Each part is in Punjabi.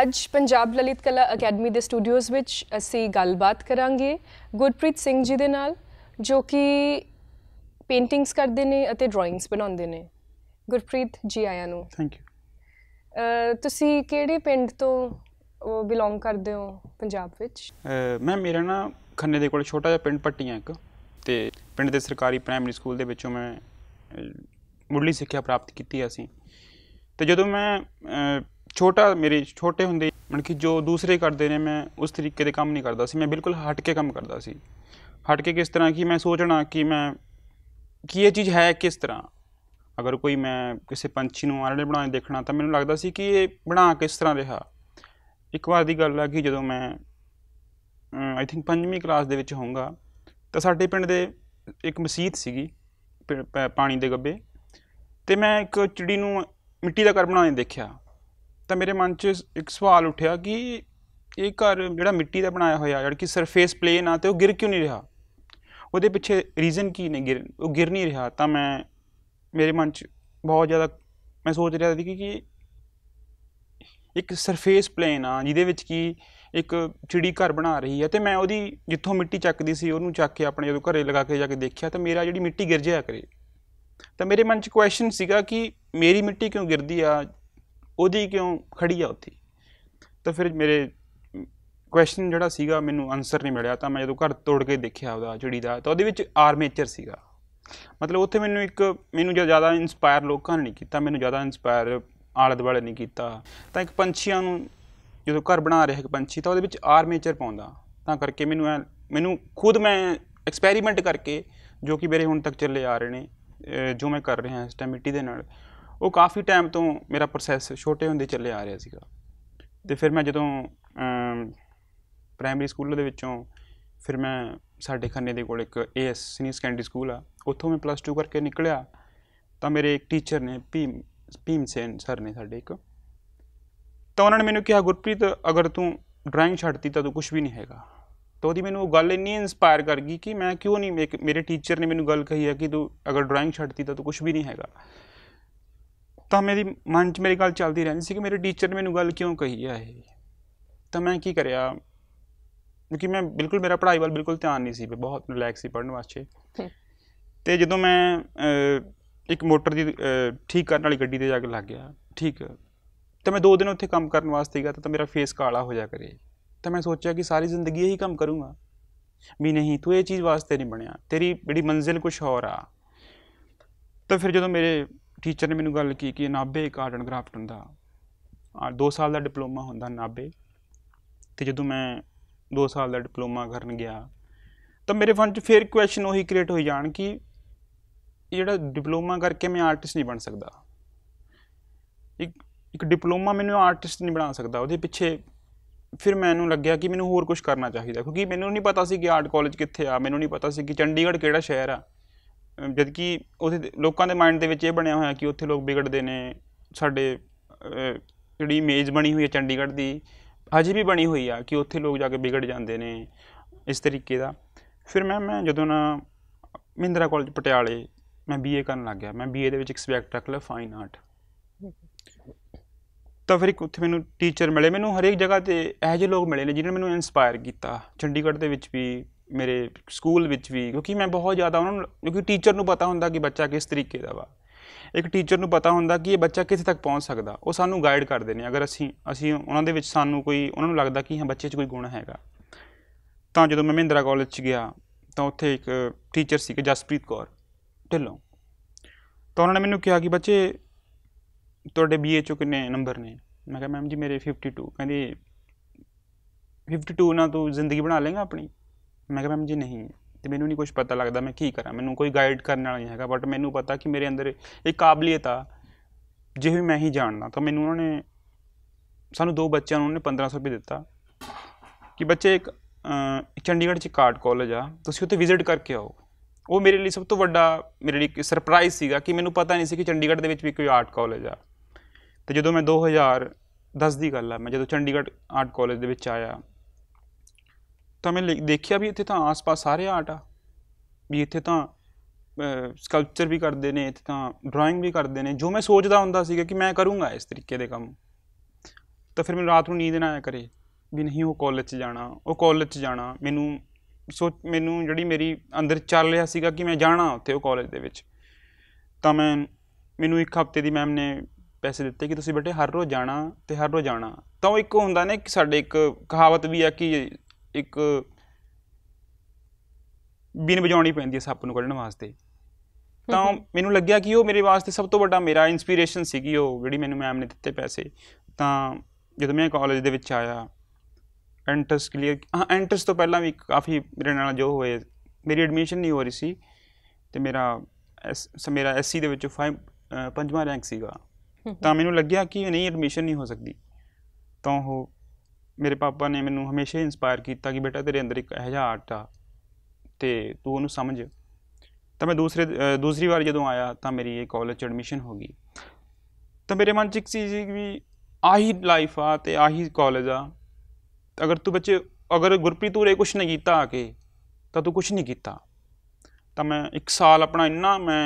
ਅੱਜ ਪੰਜਾਬ ਲਲਿਤ ਕਲਾ ਅਕੈਡਮੀ ਦੇ ਸਟੂਡੀਓਜ਼ ਵਿੱਚ ਅਸੀਂ ਗੱਲਬਾਤ ਕਰਾਂਗੇ ਗੁਰਪ੍ਰੀਤ ਸਿੰਘ ਜੀ ਦੇ ਨਾਲ ਜੋ ਕਿ ਪੇਂਟਿੰਗਸ ਕਰਦੇ ਨੇ ਅਤੇ ਡਰਾਇੰਗਸ ਬਣਾਉਂਦੇ ਨੇ ਗੁਰਪ੍ਰੀਤ ਜੀ ਆਇਆਂ ਨੂੰ ਥੈਂਕ ਯੂ ਤੁਸੀਂ ਕਿਹੜੇ ਪਿੰਡ ਤੋਂ ਬਿਲੋਂਗ ਕਰਦੇ ਹੋ ਪੰਜਾਬ ਵਿੱਚ ਮੈਂ ਮੇਰਾ ਨਾ ਖੰਨੇ ਦੇ ਕੋਲ ਛੋਟਾ ਜਿਹਾ ਪਿੰਡ ਪੱਟੀਆਂ ਇੱਕ ਤੇ ਪਿੰਡ ਦੇ ਸਰਕਾਰੀ ਪ੍ਰਾਇਮਰੀ ਸਕੂਲ ਦੇ ਵਿੱਚੋਂ ਮੈਂ ਮੁੱਢਲੀ ਸਿੱਖਿਆ ਪ੍ਰਾਪਤ ਕੀਤੀ ਅਸੀਂ ਤੇ ਜਦੋਂ ਮੈਂ ਛੋਟਾ ਮੇਰੇ ਛੋਟੇ ਹੁੰਦੇ ਮਨ ਕਿ ਜੋ ਦੂਸਰੇ ਕਰਦੇ ਨੇ ਮੈਂ ਉਸ ਤਰੀਕੇ ਦੇ ਕੰਮ ਨਹੀਂ ਕਰਦਾ ਸੀ ਮੈਂ ਬਿਲਕੁਲ ਹਟ ਕੇ ਕੰਮ ਕਰਦਾ ਸੀ ਹਟ ਕੇ ਕਿਸ ਤਰ੍ਹਾਂ ਕਿ ਮੈਂ ਸੋਚਣਾ ਕਿ ਮੈਂ ਕੀ ਇਹ ਚੀਜ਼ ਹੈ ਕਿਸ ਤਰ੍ਹਾਂ ਅਗਰ ਕੋਈ ਮੈਂ ਕਿਸੇ ਪੰਛੀ ਨੂੰ ਆਲੇ ਬਣਾਏ ਦੇਖਣਾ ਤਾਂ ਮੈਨੂੰ ਲੱਗਦਾ ਸੀ ਕਿ ਇਹ ਬਣਾ ਕਿਸ ਤਰ੍ਹਾਂ ਰਿਹਾ ਇੱਕ ਵਾਰ ਦੀ ਗੱਲ ਆ ਕਿ ਜਦੋਂ ਮੈਂ ਆਈ ਥਿੰਕ 5ਵੀਂ ਕਲਾਸ ਦੇ ਵਿੱਚ ਹੋਊਂਗਾ ਤਾਂ ਸਾਡੇ ਪਿੰਡ ਦੇ ਇੱਕ ਮਸਜਿਦ ਸੀਗੀ ਪਾਣੀ ਦੇ ਗੱਬੇ ਤੇ ਮੈਂ ਇੱਕ ਚਿੜੀ ਨੂੰ ਮਿੱਟੀ ਦਾ ਘਰ ਬਣਾਉਂਦੇ ਦੇਖਿਆ ਤਾਂ ਮੇਰੇ ਮਨ 'ਚ ਇੱਕ ਸਵਾਲ ਉੱਠਿਆ ਕਿ ਇਹ ਘਰ ਜਿਹੜਾ ਮਿੱਟੀ ਦਾ ਬਣਾਇਆ ਹੋਇਆ ਜਿਹੜਾ ਕਿ ਸਰਫੇਸ ਪਲੇਨ ਆ ਤੇ ਉਹ ਗਿਰ ਕਿਉਂ ਨਹੀਂ ਰਿਹਾ ਉਹਦੇ ਪਿੱਛੇ ਰੀਜ਼ਨ ਕੀ ਨੇ ਗਿਰ ਉਹ ਗਿਰ ਨਹੀਂ ਰਿਹਾ ਤਾਂ ਮੈਂ ਮੇਰੇ ਮਨ 'ਚ ਬਹੁਤ ਜ਼ਿਆਦਾ ਮੈਂ ਸੋਚ ਰਿਹਾ ਸੀ ਕਿ ਇੱਕ ਸਰਫੇਸ ਪਲੇਨ ਆ ਜਿਹਦੇ ਵਿੱਚ ਕੀ ਇੱਕ ਚਿੜੀ ਘਰ ਬਣਾ ਰਹੀ ਹੈ ਤੇ ਮੈਂ ਉਹਦੀ ਜਿੱਥੋਂ ਮਿੱਟੀ ਚੱਕਦੀ ਸੀ ਉਹਨੂੰ ਚੱਕ ਕੇ ਆਪਣੇ ਜਦੋਂ ਘਰੇ ਲਗਾ ਕੇ ਜਾ ਕੇ ਦੇਖਿਆ ਤਾਂ ਮੇਰਾ ਜਿਹੜੀ ਮਿੱਟੀ ਗਿਰ ਜਾਇਆ ਕਰੇ ਤਾਂ ਮੇਰੇ ਮਨ 'ਚ ਕੁਐਸਚਨ ਸੀਗਾ ਕਿ ਮੇਰੀ ਮਿੱਟੀ ਕਿਉਂ ਗਿਰਦੀ ਆ ਉਹਦੀ ਕਿਉਂ ਖੜੀ ਆ ਉੱਥੇ ਤਾਂ ਫਿਰ ਮੇਰੇ ਕੁਐਸਚਨ ਜਿਹੜਾ ਸੀਗਾ ਮੈਨੂੰ ਆਨਸਰ ਨਹੀਂ ਮਿਲਿਆ ਤਾਂ ਮੈਂ ਜਦੋਂ ਘਰ ਤੋੜ ਕੇ ਦੇਖਿਆ ਉਹਦਾ ਜੁੜੀ ਦਾ ਤਾਂ ਉਹਦੇ ਵਿੱਚ ਆਰਮੇਚਰ ਸੀਗਾ ਮਤਲਬ ਉੱਥੇ ਮੈਨੂੰ ਇੱਕ ਮੈਨੂੰ ਜਿਆਦਾ ਇਨਸਪਾਇਰ ਲੋਕਾਂ ਨੇ ਨਹੀਂ ਕੀਤਾ ਮੈਨੂੰ ਜਿਆਦਾ ਇਨਸਪਾਇਰ ਆਲੇ ਦੁਆਲੇ ਨਹੀਂ ਕੀਤਾ ਤਾਂ ਇੱਕ ਪੰਛੀਆਂ ਨੂੰ ਜਦੋਂ ਘਰ ਬਣਾ ਰਿਹਾ ਇੱਕ ਪੰਛੀ ਤਾਂ ਉਹਦੇ ਵਿੱਚ ਆਰਮੇਚਰ ਪਾਉਂਦਾ ਤਾਂ ਕਰਕੇ ਮੈਨੂੰ ਮੈਨੂੰ ਖੁਦ ਮੈਂ ਐਕਸਪੈਰੀਮੈਂਟ ਕਰਕੇ ਜੋ ਕਿ ਮੇਰੇ ਹੁਣ ਤੱਕ ਚੱਲੇ ਆ ਰਹੇ ਨੇ ਜੋ ਮੈਂ ਕਰ ਰਿਹਾ ਇਸ ਟਾਈਮ ਮਿੱਟੀ ਦੇ ਨਾਲ ਉਹ ਕਾਫੀ ਟਾਈਮ ਤੋਂ ਮੇਰਾ ਪ੍ਰੋਸੈਸ ਛੋਟੇ ਹੁੰਦੇ ਚੱਲੇ ਆ ਰਿਹਾ ਸੀਗਾ ਤੇ ਫਿਰ ਮੈਂ ਜਦੋਂ ਪ੍ਰਾਇਮਰੀ ਸਕੂਲ ਦੇ ਵਿੱਚੋਂ ਫਿਰ ਮੈਂ ਸਾਡੇ ਖੰਨੇ ਦੇ ਕੋਲ ਇੱਕ ਏਐਸ ਸੀਨੀਅਰ ਸੈਕੰਡਰੀ ਸਕੂਲ ਆ ਉੱਥੋਂ ਮੈਂ ਪਲੱਸ 2 ਕਰਕੇ ਨਿਕਲਿਆ ਤਾਂ ਮੇਰੇ ਇੱਕ ਟੀਚਰ ਨੇ ਭੀਮ ਭੀਮ ਸੈਨ ਸਰ ਨੇ ਸਾਡੇ ਇੱਕ ਤਾਂ ਉਹਨਾਂ ਨੇ ਮੈਨੂੰ ਕਿਹਾ ਗੁਰਪ੍ਰੀਤ ਅਗਰ ਤੂੰ ਡਰਾਇੰਗ ਛੱਡਤੀ ਤਾਂ ਤੂੰ ਕੁਝ ਵੀ ਨਹੀਂ ਹੈਗਾ ਤਾਂ ਉਹਦੀ ਮੈਨੂੰ ਉਹ ਗੱਲ ਇੰਨੀ ਇਨਸਪਾਇਰ ਕਰ ਗਈ ਕਿ ਮੈਂ ਕਿਉਂ ਨਹੀਂ ਮੇਰੇ ਟੀਚਰ ਨੇ ਮੈਨੂੰ ਗੱਲ ਕਹੀ ਹੈ ਕਿ ਤੂੰ ਅਗਰ ਡਰਾਇੰਗ ਛੱਡਤੀ ਤਾਂ ਤੂੰ ਕੁਝ ਵੀ ਨਹੀਂ ਹੈਗਾ ਤਾਂ ਮੇਰੀ ਮਨ 'ਚ ਮੇਰੀ ਗੱਲ ਚੱਲਦੀ ਰਹਿੰਦੀ ਸੀ ਕਿ ਮੇਰੇ ਟੀਚਰ ਨੇ ਮੈਨੂੰ ਗੱਲ ਕਿਉਂ ਕਹੀ ਆ ਇਹ ਤਾਂ ਮੈਂ ਕੀ ਕਰਿਆ ਕਿਉਂਕਿ ਮੈਂ ਬਿਲਕੁਲ ਮੇਰਾ ਪੜ੍ਹਾਈ ਵੱਲ ਬਿਲਕੁਲ ਧਿਆਨ ਨਹੀਂ ਸੀ ਬਹੁਤ ਰਿਲੈਕਸ ਸੀ ਪੜ੍ਹਨ ਵਾਸਤੇ ਤੇ ਜਦੋਂ ਮੈਂ ਇੱਕ ਮੋਟਰ ਦੀ ਠੀਕ ਕਰਨ ਵਾਲੀ ਗੱਡੀ ਤੇ ਜਾ ਕੇ ਲੱਗ ਗਿਆ ਠੀਕ ਤਾਂ ਮੈਂ ਦੋ ਦਿਨ ਉੱਥੇ ਕੰਮ ਕਰਨ ਵਾਸਤੇ ਗਿਆ ਤਾਂ ਮੇਰਾ ਫੇਸ ਕਾਲਾ ਹੋ ਜਾ ਕਰੇ ਤਾਂ ਮੈਂ ਸੋਚਿਆ ਕਿ ਸਾਰੀ ਜ਼ਿੰਦਗੀ ਇਹੀ ਕੰਮ ਕਰੂੰਗਾ ਵੀ ਨਹੀਂ ਤੂੰ ਇਹ ਚੀਜ਼ ਵਾਸਤੇ ਨਹੀਂ ਬਣਿਆ ਤੇਰੀ ਜਿਹੜੀ ਮੰਜ਼ਿਲ ਕੁਝ ਹੋਰ ਆ ਤਾਂ ਫਿਰ ਜਦੋਂ ਮੇਰੇ ਟੀਚਰ ਨੇ ਮੈਨੂੰ ਗੱਲ ਕੀ ਕਿ ਨਾਬੇ ਕਾਰਡਨ ਗ੍ਰਾਫਟ ਹੁੰਦਾ ਆ 2 ਸਾਲ ਦਾ ਡਿਪਲੋਮਾ ਹੁੰਦਾ ਨਾਬੇ ਤੇ ਜਦੋਂ ਮੈਂ 2 ਸਾਲ ਦਾ ਡਿਪਲੋਮਾ ਕਰਨ ਗਿਆ ਤਾਂ ਮੇਰੇ ਮਨ 'ਚ ਫੇਰ ਕੁਐਸਚਨ ਉਹੀ ਕ੍ਰੀਏਟ ਹੋਈ ਜਾਣ ਕਿ ਜਿਹੜਾ ਡਿਪਲੋਮਾ ਕਰਕੇ ਮੈਂ ਆਰਟਿਸਟ ਨਹੀਂ ਬਣ ਸਕਦਾ ਇੱਕ ਇੱਕ ਡਿਪਲੋਮਾ ਮੈਨੂੰ ਆਰਟਿਸਟ ਨਹੀਂ ਬਣਾ ਸਕਦਾ ਉਹਦੇ ਪਿੱਛੇ ਫਿਰ ਮੈਨੂੰ ਲੱਗਿਆ ਕਿ ਮੈਨੂੰ ਹੋਰ ਕੁਝ ਕਰਨਾ ਚਾਹੀਦਾ ਕਿਉਂਕਿ ਮੈਨੂੰ ਨਹੀਂ ਪਤਾ ਸੀ ਕਿ ਆਰਟ ਕਾਲਜ ਕਿੱਥੇ ਆ ਮੈਨੂੰ ਨਹੀਂ ਪਤਾ ਸੀ ਕਿ ਚੰਡੀਗੜ੍ਹ ਕਿਹੜਾ ਸ਼ਹਿਰ ਆ ਜਦਕਿ ਉਹਦੇ ਲੋਕਾਂ ਦੇ ਮਾਈਂਡ ਦੇ ਵਿੱਚ ਇਹ ਬਣਿਆ ਹੋਇਆ ਕਿ ਉੱਥੇ ਲੋਕ ਵਿਗੜਦੇ ਨੇ ਸਾਡੇ ਜਿਹੜੀ ਇਮੇਜ ਬਣੀ ਹੋਈ ਹੈ ਚੰਡੀਗੜ੍ਹ ਦੀ ਅਜੇ ਵੀ ਬਣੀ ਹੋਈ ਆ ਕਿ ਉੱਥੇ ਲੋਕ ਜਾ ਕੇ ਵਿਗੜ ਜਾਂਦੇ ਨੇ ਇਸ ਤਰੀਕੇ ਦਾ ਫਿਰ ਮੈਂ ਮੈਂ ਜਦੋਂ ਨਾ ਮਹਿੰਦਰਾ ਕਾਲਜ ਪਟਿਆਲੇ ਮੈਂ ਬੀਏ ਕਰਨ ਲੱਗ ਗਿਆ ਮੈਂ ਬੀਏ ਦੇ ਵਿੱਚ ਇੱਕ ਸਬਜੈਕਟ ਰੱਖ ਲਿਆ ਫਾਈਨ ਆਰਟ ਤਾਂ ਫਿਰ ਉੱਥੇ ਮੈਨੂੰ ਟੀਚਰ ਮਿਲੇ ਮੈਨੂੰ ਹਰੇਕ ਜਗ੍ਹਾ ਤੇ ਇਹੋ ਜਿਹੇ ਲੋਕ ਮਿਲੇ ਨੇ ਜਿਨ੍ਹਾਂ ਨੇ ਮੈਨੂੰ ਇਨਸਪਾਇਰ ਕੀਤਾ ਚੰਡੀਗੜ੍ਹ ਦੇ ਵਿੱਚ ਵੀ ਮੇਰੇ ਸਕੂਲ ਵਿੱਚ ਵੀ ਕਿਉਂਕਿ ਮੈਂ ਬਹੁਤ ਜ਼ਿਆਦਾ ਉਹਨਾਂ ਨੂੰ ਕਿਉਂਕਿ ਟੀਚਰ ਨੂੰ ਪਤਾ ਹੁੰਦਾ ਕਿ ਬੱਚਾ ਕਿਸ ਤਰੀਕੇ ਦਾ ਵਾ ਇੱਕ ਟੀਚਰ ਨੂੰ ਪਤਾ ਹੁੰਦਾ ਕਿ ਇਹ ਬੱਚਾ ਕਿੱਥੇ ਤੱਕ ਪਹੁੰਚ ਸਕਦਾ ਉਹ ਸਾਨੂੰ ਗਾਈਡ ਕਰਦੇ ਨੇ ਅਗਰ ਅਸੀਂ ਅਸੀਂ ਉਹਨਾਂ ਦੇ ਵਿੱਚ ਸਾਨੂੰ ਕੋਈ ਉਹਨਾਂ ਨੂੰ ਲੱਗਦਾ ਕਿ ਹਾਂ ਬੱਚੇ 'ਚ ਕੋਈ ਗੁਣ ਹੈਗਾ ਤਾਂ ਜਦੋਂ ਮੈਂ ਮਹਿੰਦਰਾ ਕਾਲਜ 'ਚ ਗਿਆ ਤਾਂ ਉੱਥੇ ਇੱਕ ਟੀਚਰ ਸੀ ਕਿ ਜਸਪ੍ਰੀਤ ਕੌਰ ਢਿੱਲੋਂ ਤਾਂ ਉਹਨਾਂ ਨੇ ਮੈਨੂੰ ਕਿਹਾ ਕਿ ਬੱਚੇ ਤੁਹਾਡੇ ਬੀਏ 'ਚ ਕਿੰਨੇ ਨੰਬਰ ਨੇ ਮੈਂ ਕਿਹਾ ਮੈਮ ਜੀ ਮੇਰੇ 52 ਕਹਿੰਦੇ 52 ਨਾਲ ਤੂੰ ਜ਼ਿੰਦਗੀ ਬਣਾ ਲੇਗਾ ਆਪਣੀ ਮੈਂ ਕਿਹਾ ਮੈਮ ਜੀ ਨਹੀਂ ਤੇ ਮੈਨੂੰ ਨਹੀਂ ਕੁਝ ਪਤਾ ਲੱਗਦਾ ਮੈਂ ਕੀ ਕਰਾਂ ਮੈਨੂੰ ਕੋਈ ਗਾਈਡ ਕਰਨ ਵਾਲਾ ਨਹੀਂ ਹੈਗਾ ਬਟ ਮੈਨੂੰ ਪਤਾ ਕਿ ਮੇਰੇ ਅੰਦਰ ਇੱਕ ਕਾਬਲੀਅਤ ਆ ਜਿਹੇ ਮੈਂ ਹੀ ਜਾਣਦਾ ਤਾਂ ਮੈਨੂੰ ਉਹਨਾਂ ਨੇ ਸਾਨੂੰ ਦੋ ਬੱਚਿਆਂ ਨੂੰ ਉਹਨੇ 1500 ਰੁਪਏ ਦਿੱਤਾ ਕਿ ਬੱਚੇ ਇੱਕ ਚੰਡੀਗੜ੍ਹ 'ਚ ਕਾਰਡ ਕਾਲਜ ਆ ਤੁਸੀਂ ਉੱਥੇ ਵਿਜ਼ਿਟ ਕਰਕੇ ਆਓ ਉਹ ਮੇਰੇ ਲਈ ਸਭ ਤੋਂ ਵੱਡਾ ਮੇਰੇ ਲਈ ਸਰਪ੍ਰਾਈਜ਼ ਸੀਗਾ ਕਿ ਮੈਨੂੰ ਪਤਾ ਨਹੀਂ ਸੀ ਕਿ ਚੰਡੀਗੜ੍ਹ ਦੇ ਵਿੱਚ ਵੀ ਕੋਈ ਆਰਟ ਕਾਲਜ ਆ ਤੇ ਜਦੋਂ ਮੈਂ 2010 ਦੀ ਗੱਲ ਆ ਮੈਂ ਜਦੋਂ ਚੰਡੀਗੜ੍ਹ ਆਰਟ ਕਾਲਜ ਦੇ ਵਿੱਚ ਆਇਆ ਤਾਂ ਮੈਂ ਦੇਖਿਆ ਵੀ ਇੱਥੇ ਤਾਂ ਆਸ-ਪਾਸ ਸਾਰੇ ਆਰਟ ਆ ਵੀ ਇੱਥੇ ਤਾਂ ਸਕਲਪਚਰ ਵੀ ਕਰਦੇ ਨੇ ਇੱਥੇ ਤਾਂ ਡਰਾਇੰਗ ਵੀ ਕਰਦੇ ਨੇ ਜੋ ਮੈਂ ਸੋਚਦਾ ਹੁੰਦਾ ਸੀਗਾ ਕਿ ਮੈਂ ਕਰੂੰਗਾ ਇਸ ਤਰੀਕੇ ਦੇ ਕੰਮ ਤਾਂ ਫਿਰ ਮੈਨੂੰ ਰਾਤ ਨੂੰ ਨੀਂਦ ਨਾ ਆਇਆ ਕਰੇ ਵੀ ਨਹੀਂ ਉਹ ਕਾਲਜ 'ਚ ਜਾਣਾ ਉਹ ਕਾਲਜ 'ਚ ਜਾਣਾ ਮੈਨੂੰ ਸੋ ਮੈਨੂੰ ਜਿਹੜੀ ਮੇਰੀ ਅੰਦਰ ਚੱਲ ਰਿਹਾ ਸੀਗਾ ਕਿ ਮੈਂ ਜਾਣਾ ਉੱਥੇ ਉਹ ਕਾਲਜ ਦੇ ਵਿੱਚ ਤਾਂ ਮੈਂ ਮੈਨੂੰ ਇੱਕ ਹਫਤੇ ਦੀ ਮੈਮ ਨੇ ਪੈਸੇ ਦਿੱਤੇ ਕਿ ਤੁਸੀਂ ਬੇਟੇ ਹਰ ਰੋਜ਼ ਜਾਣਾ ਤੇ ਹਰ ਰੋਜ਼ ਜਾਣਾ ਤਾਂ ਉਹ ਇੱਕ ਹੁੰਦਾ ਨੇ ਕਿ ਸਾਡੇ ਇੱਕ ਕਹਾਵਤ ਵੀ ਆ ਕਿ ਇੱਕ ਬਿਨ ਵਜਾਉਣੀ ਪੈਂਦੀ ਹੈ ਸੱਪ ਨੂੰ ਕੱਢਣ ਵਾਸਤੇ ਤਾਂ ਮੈਨੂੰ ਲੱਗਿਆ ਕਿ ਉਹ ਮੇਰੇ ਵਾਸਤੇ ਸਭ ਤੋਂ ਵੱਡਾ ਮੇਰਾ ਇਨਸਪੀਰੇਸ਼ਨ ਸੀਗੀ ਉਹ ਜਿਹੜੀ ਮੈਨੂੰ ਮੈਮ ਨੇ ਦਿੱਤੇ ਪੈਸੇ ਤਾਂ ਜਦੋਂ ਮੈਂ ਕਾਲਜ ਦੇ ਵਿੱਚ ਆਇਆ ਐਂਟਰਸ ਕਲੀਅਰ ਹਾਂ ਐਂਟਰਸ ਤੋਂ ਪਹਿਲਾਂ ਵੀ ਕਾਫੀ ਮੇਰੇ ਨਾਲ ਜੋ ਹੋਏ ਮੇਰੀ ਐਡਮਿਸ਼ਨ ਨਹੀਂ ਹੋ ਰਹੀ ਸੀ ਤੇ ਮੇਰਾ ਮੇਰਾ ਐਸਸੀ ਦੇ ਵਿੱਚ 5 ਪੰਜਵਾਂ ਰੈਂਕ ਸੀਗਾ ਤਾਂ ਮੈਨੂੰ ਲੱਗਿਆ ਕਿ ਨਹੀਂ ਐਡਮਿਸ਼ਨ ਨਹੀਂ ਹੋ ਸਕਦੀ ਤਾਂ ਉਹ ਮੇਰੇ ਪਾਪਾ ਨੇ ਮੈਨੂੰ ਹਮੇਸ਼ਾ ਇਨਸਪਾਇਰ ਕੀਤਾ ਕਿ ਬੇਟਾ ਤੇਰੇ ਅੰਦਰ ਇੱਕ ਇਹੋ ਜਿਹਾ ਆਰਟ ਆ ਤੇ ਤੂੰ ਉਹਨੂੰ ਸਮਝ ਤਾਂ ਮੈਂ ਦੂਸਰੇ ਦੂਸਰੀ ਵਾਰ ਜਦੋਂ ਆਇਆ ਤਾਂ ਮੇਰੀ ਇਹ ਕਾਲਜ ਐਡਮਿਸ਼ਨ ਹੋ ਗਈ ਤਾਂ ਮੇਰੇ ਮਨ ਚ ਇੱਕ ਚੀਜ਼ ਵੀ ਆਹੀ ਲਾਈਫ ਆ ਤੇ ਆਹੀ ਕਾਲਜ ਆ ਅਗਰ ਤੂੰ ਬੱਚੇ ਅਗਰ ਗੁਰਪ੍ਰੀਤ ਤੂੰ ਇਹ ਕੁਝ ਨਹੀਂ ਕੀਤਾ ਆ ਕੇ ਤਾਂ ਤੂੰ ਕੁਝ ਨਹੀਂ ਕੀਤਾ ਤਾਂ ਮੈਂ ਇੱਕ ਸਾਲ ਆਪਣਾ ਇੰਨਾ ਮੈਂ